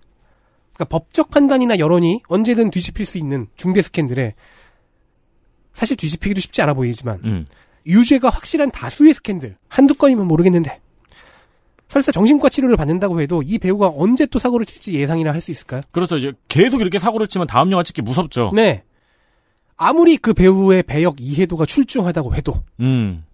[SPEAKER 4] 그러니까 법적 판단이나 여론이 언제든 뒤집힐 수 있는 중대 스캔들에 사실 뒤집히기도 쉽지 않아 보이지만 음. 유죄가 확실한 다수의 스캔들 한두 건이면 모르겠는데 설사 정신과 치료를 받는다고 해도 이 배우가 언제 또 사고를 칠지 예상이나 할 수 있을까요?
[SPEAKER 2] 그렇죠. 계속 이렇게 사고를 치면 다음 영화 찍기 무섭죠.
[SPEAKER 4] 네. 아무리 그 배우의 배역 이해도가 출중하다고 해도. 음.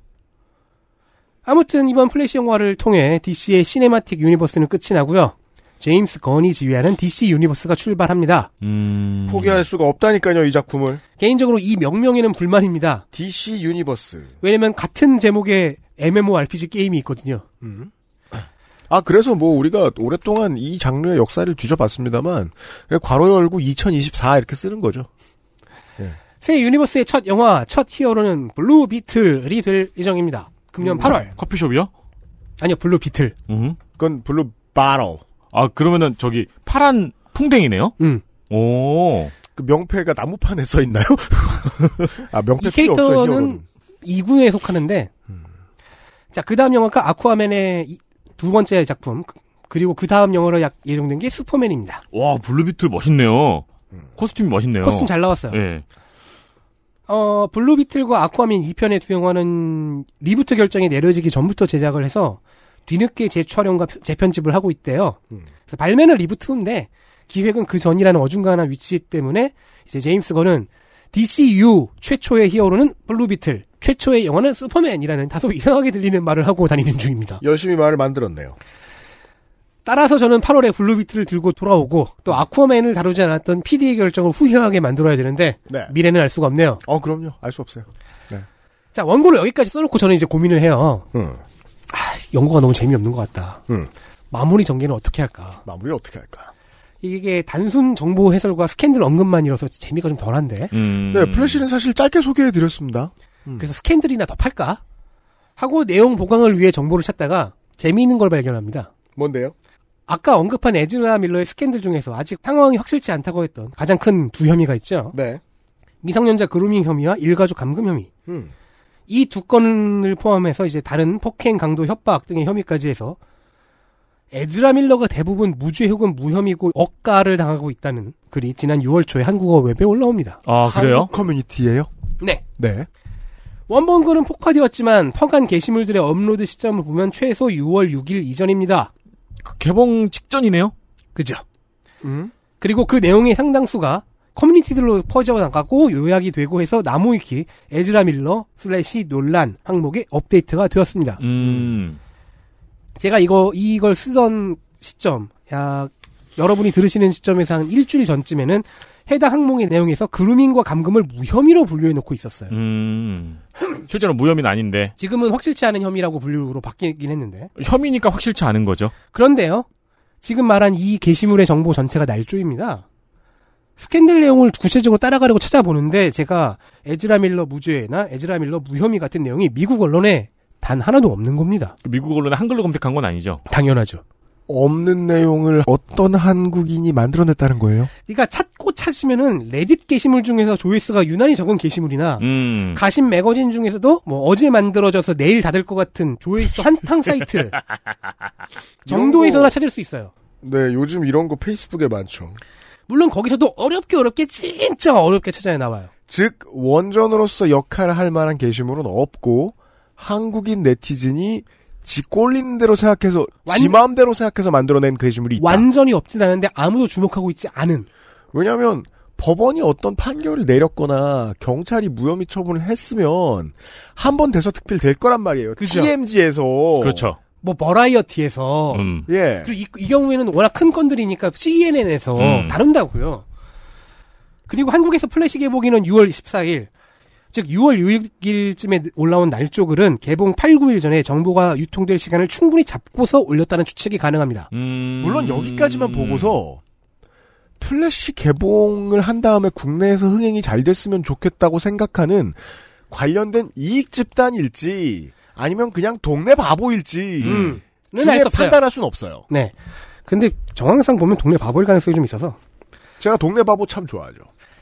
[SPEAKER 4] 아무튼 이번 플래시 영화를 통해 DC의 시네마틱 유니버스는 끝이 나고요. 제임스 건이 지휘하는 DC 유니버스가 출발합니다.
[SPEAKER 1] 음...
[SPEAKER 4] 포기할 수가 없다니까요, 이 작품을. 개인적으로 이 명명에는 불만입니다. DC 유니버스. 왜냐면 같은 제목의 MMORPG 게임이 있거든요.
[SPEAKER 1] 음. 아 그래서 뭐 우리가 오랫동안 이 장르의 역사를 뒤져봤습니다만 괄호 열고 2024 이렇게 쓰는 거죠.
[SPEAKER 2] 예.
[SPEAKER 4] 새 유니버스의 첫 영화 첫 히어로는 블루 비틀이 될 예정입니다.
[SPEAKER 2] 금년 음, 8월. 커피숍이요? 아니요 블루 비틀. 음. 그건 블루 바로. 아 그러면은 저기 파란 풍뎅이네요. 음. 오. 그 명패가 나무판에 써 있나요? 아 명패 이 캐릭터는 없죠,
[SPEAKER 1] 2군에
[SPEAKER 4] 속하는데. 음. 자그 다음 영화가 아쿠아맨의 두 번째 작품 그리고 그 다음 영화로 약 예정된 게 슈퍼맨입니다.
[SPEAKER 2] 와 블루비틀 멋있네요. 음. 코스튬이 멋있네요. 코스튬 잘 나왔어요. 네.
[SPEAKER 4] 어, 블루비틀과 아쿠아민 2편의 두 영화는 리부트 결정이 내려지기 전부터 제작을 해서 뒤늦게 재촬영과 재편집을 하고 있대요. 음. 그래서 발매는 리부트인데 기획은 그 전이라는 어중간한 위치 때문에 이제 제임스 건은 DCU 최초의 히어로는 블루비틀, 최초의 영화는 슈퍼맨이라는 다소 이상하게 들리는 말을 하고 다니는 중입니다.
[SPEAKER 1] 열심히 말을 만들었네요.
[SPEAKER 4] 따라서 저는 8월에 블루비트를 들고 돌아오고 또 아쿠아맨을 다루지 않았던 PD의 결정을 후회하게 만들어야 되는데 네. 미래는 알 수가 없네요. 어
[SPEAKER 1] 그럼요. 알 수 없어요.
[SPEAKER 2] 네.
[SPEAKER 4] 자 원고를 여기까지 써놓고 저는 이제 고민을 해요. 음. 아, 연구가 너무 재미없는 것 같다. 음. 마무리 전개는 어떻게 할까? 마무리 어떻게 할까? 이게 단순 정보 해설과 스캔들 언급만이라서 재미가 좀 덜한데. 음. 네, 플래시는 사실 짧게 소개해드렸습니다. 음. 그래서 스캔들이나 더 팔까? 하고 내용 보강을 위해 정보를 찾다가 재미있는 걸 발견합니다. 뭔데요? 아까 언급한 에즈라 밀러의 스캔들 중에서 아직 상황이 확실치 않다고 했던 가장 큰 두 혐의가 있죠. 네. 미성년자 그루밍 혐의와 일가족 감금 혐의. 음. 이두 건을 포함해서 이제 다른 폭행, 강도, 협박 등의 혐의까지 해서 에즈라 밀러가 대부분 무죄 혹은 무혐의고 억가를 당하고 있다는 글이 지난 6월 초에 한국어 웹에 올라옵니다.
[SPEAKER 1] 아, 그래요? 한국 커뮤니티예요? 네. 네.
[SPEAKER 4] 원본글은 폭파되었지만 펑간 게시물들의 업로드 시점을 보면 최소 6월 6일 이전입니다. 그 개봉 직전이네요. 그죠. 음. 그리고 그 내용의 상당수가 커뮤니티들로 퍼져나가고 요약이 되고 해서 나무위키 에즈라 밀러 슬래시 논란 항목에 업데이트가 되었습니다. 음. 제가 이거 이걸 쓰던 시점 약 여러분이 들으시는 시점에서 한 일주일 전쯤에는 해당 항목의 내용에서 그루밍과
[SPEAKER 2] 감금을 무혐의로 분류해 놓고 있었어요. 음, 실제로 무혐의는 아닌데
[SPEAKER 4] 지금은 확실치 않은 혐의라고 분류로 바뀌긴 했는데
[SPEAKER 2] 혐의니까 확실치 않은 거죠. 그런데요, 지금
[SPEAKER 4] 말한 이 게시물의 정보 전체가 날조입니다. 스캔들 내용을 구체적으로 따라가려고 찾아보는데 제가 에즈라 밀러 무죄나 에즈라 밀러 무혐의 같은 내용이 미국 언론에 단 하나도 없는 겁니다. 미국
[SPEAKER 2] 언론에 한글로 검색한 건 아니죠? 당연하죠.
[SPEAKER 1] 없는 내용을 어떤 한국인이 만들어냈다는 거예요?
[SPEAKER 4] 그러니까 찾 찾으면은 레딧 게시물 중에서 조회수가 유난히 적은 게시물이나 음. 가심 매거진 중에서도 뭐 어제 만들어져서 내일 닫을 것 같은 조회수 한탕 사이트 정도에서나
[SPEAKER 1] 찾을 수 있어요. 네, 요즘 이런 거 페이스북에 많죠. 물론 거기서도 어렵게 어렵게 진짜 어렵게 찾아야 나와요. 즉 원전으로서 역할을 할 만한 게시물은 없고 한국인 네티즌이 지 꼴린 대로 생각해서 완... 지 마음대로 생각해서 만들어낸 게시물이 있다. 완전히 없진 않은데 아무도 주목하고 있지 않은. 왜냐하면 법원이 어떤 판결을 내렸거나 경찰이 무혐의 처분을 했으면 한 번돼서 특필 될 거란 말이에요. 그죠. TMG에서 그렇죠. 뭐 버라이어티에서 음. 예. 그리고 이, 이, 경우에는
[SPEAKER 4] 워낙 큰 건들이니까 CNN에서 음. 다룬다고요. 그리고 한국에서 플래시 개봉일은 6월 14일. 즉 6월 6일쯤에 올라온 날조글은 개봉 8, 9일 전에 정보가 유통될 시간을 충분히 잡고서 올렸다는 추측이 가능합니다. 음... 물론 여기까지만 보고서
[SPEAKER 1] 플래시 개봉을 한 다음에 국내에서 흥행이 잘 됐으면 좋겠다고 생각하는 관련된 이익 집단일지 아니면 그냥 동네 바보일지 음. 는 판단할 수는 없어요. 네. 근데 정황상 보면 동네 바보일 가능성이 좀 있어서 제가 동네 바보 참 좋아하죠.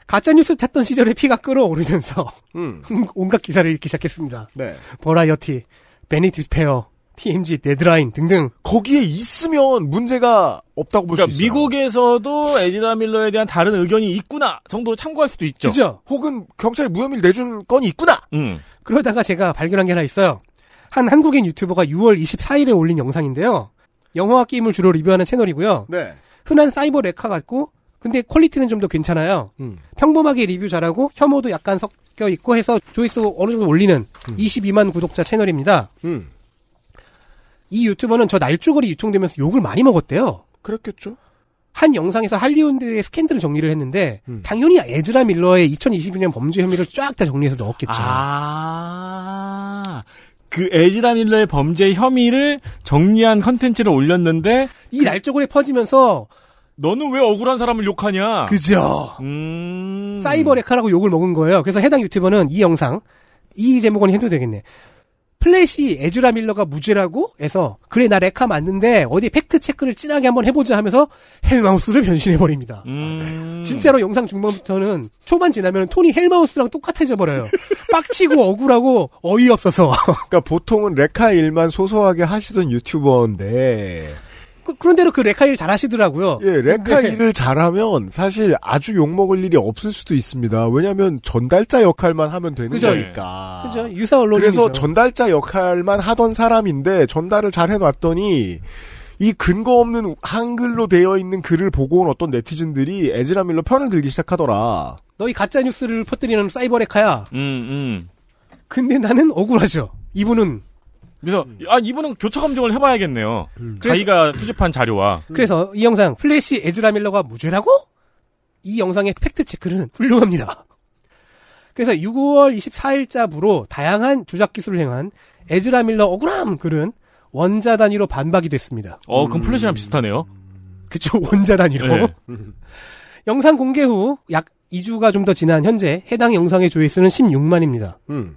[SPEAKER 1] 가짜 뉴스 찾던
[SPEAKER 4] 시절에 피가 끓어오르면서 음. 온갖 기사를 읽기 시작했습니다. 네. 버라이어티,
[SPEAKER 2] 베니티 페어, TMG 데드라인 등등 거기에 있으면 문제가 없다고 볼수 그러니까 있어요. 미국에서도 에지나 밀러에 대한 다른 의견이 있구나 정도로 참고할 수도 있죠. 그죠? 혹은 경찰이 무혐의를 내준 건이 있구나. 음. 그러다가 제가 발견한 게 하나 있어요.
[SPEAKER 4] 한 한국인 유튜버가 6월 24일에 올린 영상인데요. 영화와 게임을 주로 리뷰하는 채널이고요. 네. 흔한 사이버 레카 같고 근데 퀄리티는 좀 더 괜찮아요. 음. 평범하게 리뷰 잘하고 혐오도 약간 섞여 있고 해서 조회수 어느 정도 올리는 음. 22만 구독자 채널입니다. 음. 이 유튜버는 저 날쭈거리 유통되면서 욕을 많이 먹었대요. 그렇겠죠. 한 영상에서 할리우드의 스캔들을 정리를 했는데 음. 당연히 에즈라 밀러의 2022년 범죄 혐의를
[SPEAKER 2] 쫙 다 정리해서 넣었겠죠.
[SPEAKER 4] 아.
[SPEAKER 2] 그 에즈라 밀러의 범죄 혐의를 정리한 컨텐츠를 올렸는데 이 그... 날조거리 퍼지면서 너는 왜 억울한 사람을 욕하냐? 그죠.
[SPEAKER 4] 음... 사이버 레카라고 욕을 먹은 거예요. 그래서 해당 유튜버는 이 영상 이 제목은 해도 되겠네. 플래시 에즈라 밀러가 무죄라고 해서 그래 나 레카 맞는데 어디 팩트 체크를 진하게 한번 해보자 하면서 헬마우스를 변신해 버립니다. 음... 진짜로 영상 중반부터는 초반 지나면 톤이 헬마우스랑 똑같아져 버려요. 빡치고 억울하고
[SPEAKER 1] 어이없어서. 그러니까 보통은 레카 일만 소소하게 하시던 유튜버인데 그, 런대로그 레카일 잘하시더라고요. 예, 레카일을 네. 잘하면 사실 아주 욕먹을 일이 없을 수도 있습니다. 왜냐하면 전달자 역할만 하면 되는 그죠. 거니까. 그죠. 유사 언론 그래서 전달자 역할만 하던 사람인데 전달을 잘 해놨더니 이 근거 없는 한글로 되어 있는 글을 보고 온 어떤 네티즌들이 에즈라밀로 편을 들기 시작하더라.
[SPEAKER 4] 너희 가짜 뉴스를 퍼뜨리는 사이버레카야. 음, 음. 근데 나는 억울하죠. 이분은
[SPEAKER 2] 그래서 음. 아 이분은 교차 검증을 해봐야겠네요. 음. 자기가 수집한 자료와. 음.
[SPEAKER 4] 그래서 이 영상 플래시 에즈라 밀러가 무죄라고? 이 영상의 팩트 체크는 훌륭합니다. 그래서 6월 24일자부로 다양한 조작 기술을 행한 에즈라 밀러 억울함 글은 원자 단위로 반박이 됐습니다. 어, 그럼 플래시랑 비슷하네요. 그쵸, 원자 단위로. 네. 영상 공개 후 약 2주가 좀 더 지난 현재 해당 영상의 조회수는 16만입니다. 음.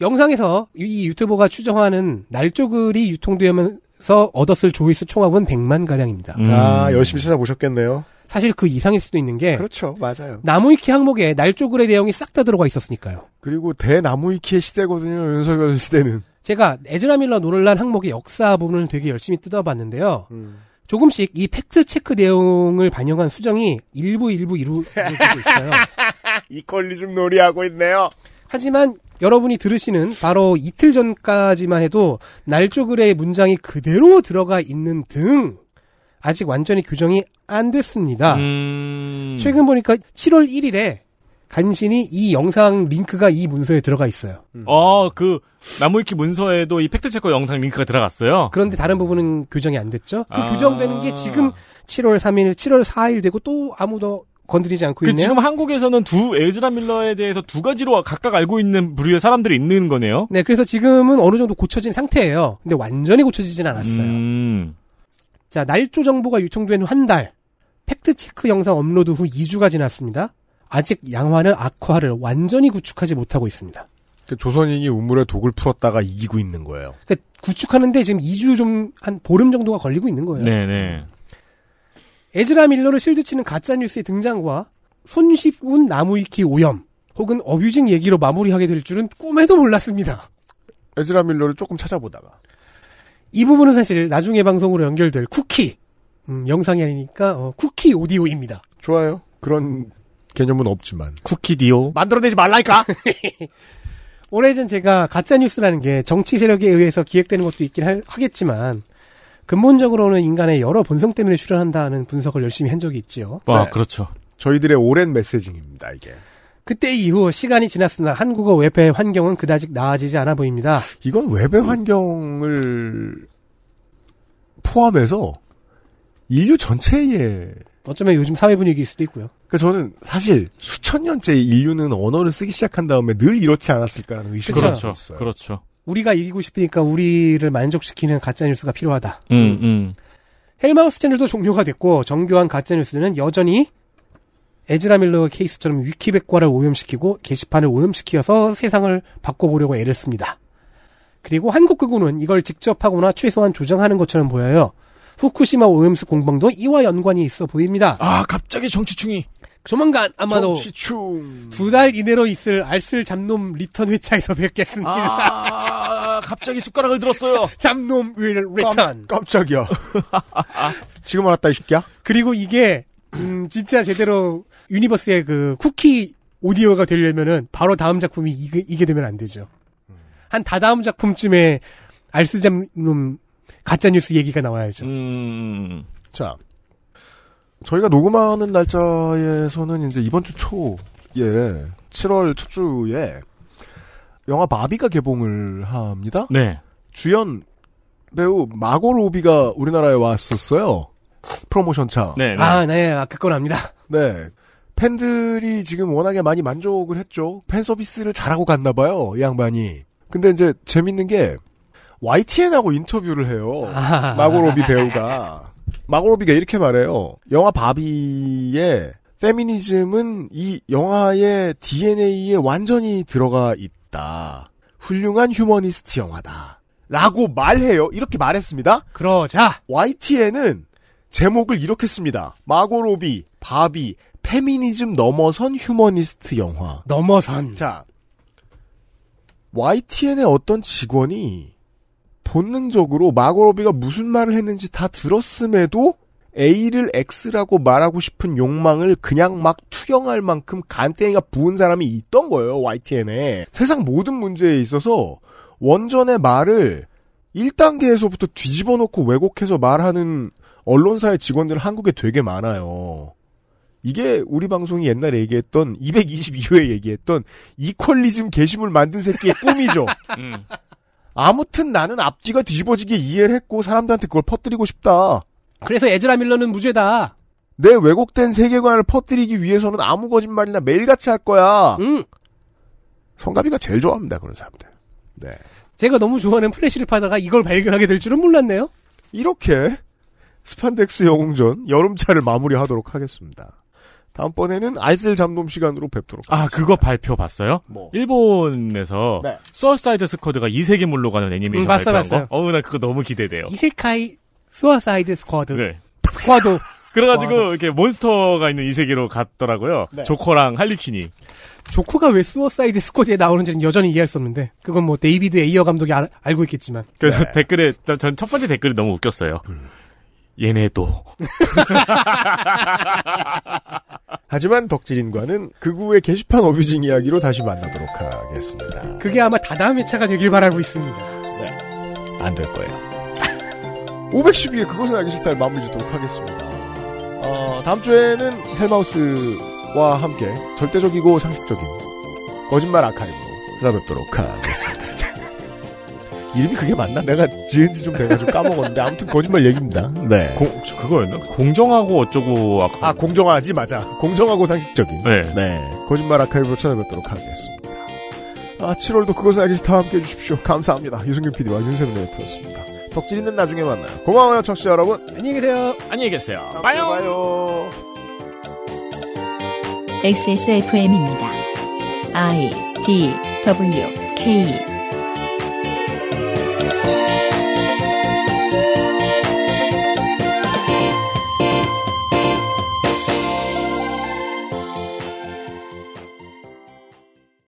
[SPEAKER 4] 영상에서 이 유튜버가 추정하는 날조글이 유통되면서 얻었을 조회수 총합은 100만 가량입니다. 음. 아
[SPEAKER 1] 열심히 찾아보셨겠네요.
[SPEAKER 4] 사실 그 이상일 수도 있는 게 그렇죠 맞아요 나무위키 항목에 날조글의 내용이 싹 다 들어가 있었으니까요 그리고 대나무위키의 시대거든요 윤석열 시대는 제가 에즈라 밀러 노를란 항목의 역사 부분을 되게 열심히 뜯어봤는데요 음. 조금씩 이 팩트 체크 내용을 반영한 수정이 일부 일부 이루어지고 있어요
[SPEAKER 1] 이퀄리즘
[SPEAKER 4] 놀이하고 있네요 하지만 여러분이 들으시는 바로 이틀 전까지만 해도 날조글의 문장이 그대로 들어가 있는 등 아직 완전히 교정이안 됐습니다. 음... 최근 보니까 7월 1일에 간신히 이 영상 링크가 이 문서에 들어가 있어요.
[SPEAKER 2] 음. 어, 그 나무위키 문서에도 이 팩트체크 영상 링크가 들어갔어요. 그런데 다른 부분은 교정이 안 됐죠. 그 아...
[SPEAKER 4] 교정되는 게 지금 7월 3일, 7월 4일 되고 또 아무도 건드리지 않고 그 있네요. 지금
[SPEAKER 2] 한국에서는 두 에즈라 밀러에 대해서 두 가지로 각각 알고 있는 부류의 사람들이 있는 거네요.
[SPEAKER 4] 네, 그래서 지금은 어느 정도 고쳐진 상태예요. 근데 완전히 고쳐지진 않았어요. 음... 자, 날조 정보가 유통된 후 한 달, 팩트 체크 영상 업로드 후 2주가 지났습니다. 아직 양화는 악화를 완전히 구축하지 못하고 있습니다.
[SPEAKER 1] 그 조선인이 우물에 독을 풀었다가 이기고 있는 거예요.
[SPEAKER 4] 그 구축하는데 지금 2주 좀 한 보름 정도가 걸리고 있는 거예요. 네네. 네. 에즈라 밀러를 실드 치는 가짜 뉴스의 등장과 손쉽운 나무위키 오염 혹은 어뷰징 얘기로 마무리하게 될 줄은 꿈에도 몰랐습니다. 에즈라 밀러를 조금 찾아보다가 이 부분은 사실 나중에 방송으로 연결될 쿠키 음, 영상이 아니니까 어, 쿠키 오디오입니다. 좋아요. 그런 개념은 없지만
[SPEAKER 2] 쿠키디오 만들어내지 말라니까.
[SPEAKER 4] 오래전 제가 가짜 뉴스라는 게 정치 세력에 의해서 기획되는 것도 있긴 하, 겠지만 근본적으로는 인간의 여러 본성 때문에 출현한다는 분석을 열심히 한 적이 있지요.
[SPEAKER 1] 아, 네. 그렇죠. 저희들의 오랜 메시징입니다, 이게.
[SPEAKER 4] 그때 이후 시간이 지났으나 한국어 웹의 환경은 그다지 나아지지 않아 보입니다.
[SPEAKER 1] 이건 웹의 환경을 포함해서 인류 전체의 어쩌면 요즘 사회 분위기일 수도 있고요. 그 저는 사실 수천 년째 인류는 언어를 쓰기 시작한 다음에 늘 이렇지 않았을까라는 의심이 그렇죠. 들었어요. 그렇죠. 그렇죠. 우리가 이기고
[SPEAKER 4] 싶으니까 우리를 만족시키는 가짜뉴스가 필요하다.
[SPEAKER 2] 음, 음, 음.
[SPEAKER 4] 헬마우스 채널도 종료가 됐고 정교한 가짜뉴스는 여전히 에즈라 밀러의 케이스처럼 위키백과를 오염시키고 게시판을 오염시키어서 세상을 바꿔보려고 애를 씁니다. 그리고 한국 극우는 이걸 직접 하거나 최소한 조정하는 것처럼 보여요. 후쿠시마 오염수 공방도 이와 연관이 있어 보입니다. 아 갑자기 정치충이 조만간 아마도 두 달 이내로 있을 알쓸 잡놈 리턴 회차에서 뵙겠습니다. 아, 갑자기
[SPEAKER 2] 숟가락을 들었어요. 잡놈 윌 리턴.
[SPEAKER 1] 깜, 짝이야
[SPEAKER 4] 지금 알았다 이 새끼야. 그리고 이게 음, 진짜 제대로 유니버스의 그 쿠키 오디오가 되려면은 바로 다음 작품이 이게, 이게 되면 안 되죠. 한 다다음 작품쯤에 알쓸 잡놈 가짜뉴스 얘기가 나와야죠. 음. 자,
[SPEAKER 1] 저희가 녹음하는 날짜에서는 이제 이번 주 초에 7월 첫 주에 영화 마비가 개봉을 합니다. 네. 주연 배우 마고 로비가 우리나라에 왔었어요. 프로모션 차. 네. 네. 아, 네. 아, 그건 압니다. 네. 팬들이 지금 워낙에 많이 만족을 했죠. 팬 서비스를 잘하고 갔나 봐요. 이 양반이. 근데 이제 재밌는 게 YTN하고 인터뷰를 해요. 아. 마고 로비 배우가. 마고로비가 이렇게 말해요. 영화 바비의 페미니즘은 이 영화의 DNA에 완전히 들어가 있다. 훌륭한 휴머니스트 영화다. 라고 말해요. 이렇게 말했습니다. 그러자 YTN은 제목을 이렇게 씁니다. 마고로비, 바비, 페미니즘 넘어선 휴머니스트 영화. 넘어선. 자, YTN의 어떤 직원이 본능적으로 마고로비가 무슨 말을 했는지 다 들었음에도 A를 X라고 말하고 싶은 욕망을 그냥 막 투영할 만큼 간땡이가 부은 사람이 있던 거예요, YTN에. 세상 모든 문제에 있어서 원전의 말을 1단계에서부터 뒤집어 놓고 왜곡해서 말하는 언론사의 직원들 은 한국에 되게 많아요. 이게 우리 방송이 옛날에 얘기했던 222회 얘기했던 이퀄리즘 게시물 만든 새끼의 꿈이죠. 음. 아무튼 나는 앞뒤가 뒤집어지게 이해를 했고 사람들한테 그걸 퍼뜨리고 싶다. 그래서 에즈라 밀러는 무죄다. 내 왜곡된 세계관을 퍼뜨리기 위해서는 아무 거짓말이나 매일같이 할 거야. 응. 성가비가 제일 좋아합니다 그런 사람들. 네. 제가 너무 좋아하는 플래시를 파다가 이걸 발견하게 될 줄은 몰랐네요. 이렇게 스판덱스 영웅전 여름차를 마무리하도록 하겠습니다. 다음번에는 아이슬 잠돔 시간으로 뵙도록
[SPEAKER 2] 아, 하겠습니다. 아, 그거 발표 봤어요? 뭐. 일본에서 네. 수어사이드 스쿼드가 이세계물로 가는 애니메이션 음, 발표한 봤어, 거? 어우, 나 그거 너무 기대돼요.
[SPEAKER 4] 이세카이 수어사이드 스쿼드. 네. 스쿼드.
[SPEAKER 2] 그래가지고 스 이렇게 몬스터가 있는 이세계로 갔더라고요. 네. 조커랑 할리퀸이.
[SPEAKER 4] 조커가 왜 수어사이드 스쿼드에 나오는지는 여전히 이해할 수 없는데 그건 뭐 데이비드 에이어 감독이 알, 고 있겠지만. 그래서 네.
[SPEAKER 2] 댓글에 전 첫 번째 댓글이 너무 웃겼어요. 음. 얘네도.
[SPEAKER 1] 하지만 덕질인과는 그우의 게시판 어뷰징 이야기로 다시 만나도록 하겠습니다. 그게 아마 다다음 회차가 되길 바라고 있습니다. 네. 안 될 거예요. 5 1 2에 그것은 알기 싫다를 마무리 짓도록 하겠습니다. 어, 다음 주에는 헬마우스와 함께 절대적이고 상식적인 거짓말 아카리브로 찾아뵙도록 하겠습니다. 이름이 그게 맞나? 내가 지은 지좀 돼가지고 까먹었는데 아무튼 거짓말 얘기입니다. 네. 공, 그거였나? 공정하고 어쩌고 아까 아 공정하지 맞아. 공정하고 상식적인. 네. 네. 거짓말 아카이브로 찾아뵙도록 하겠습니다. 아 7월도 그것을 알기 싫다 함께해 주십시오. 감사합니다. 유승균 PD와 윤세민 에디터였습니다. 덕질있는 나중에 만나요. 고마워요 청취자 여러분. 안녕히 계세요.
[SPEAKER 2] 안녕히 계세요. 봐요. 봐요.
[SPEAKER 1] XSFM입니다.
[SPEAKER 2] I D W K